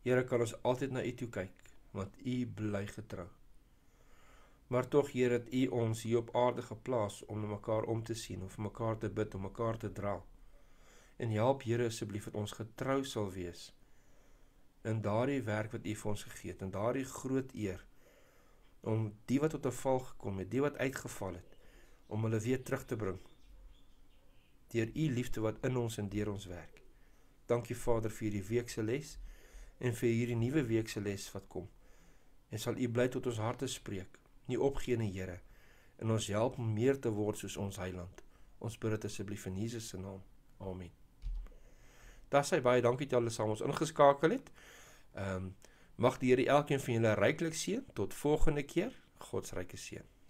Here, kan ons altyd na U toe kyk, want U bly getrou. Maar tog, Here, het U ons hier op aarde geplaas om na mekaar om te sien, om vir mekaar te bid, om mekaar te dra. En help, Here, asseblief dat ons getrou sal wees in daardie werk wat U vir ons gegee het, in daardie groot eer om die wat tot 'n val gekom het, die wat uitgeval het, om hulle weer terug te bring deur u liefde wat in ons en deur ons werk. Dankie Vader vir hierdie week se les en vir hierdie nuwe week se les wat kom. En sal u bly tot ons harte spreek. Nie opgee nie, Here. En ons help om meer te word soos ons Heiland. Ons bid dit asseblief in Jesus se naam. Amen. Daar sê baie dankie dat julle saam ons ingeskakel het. Ehm um, mag die Here elkeen van julle ryklik seën tot volgende keer. God se ryke seën.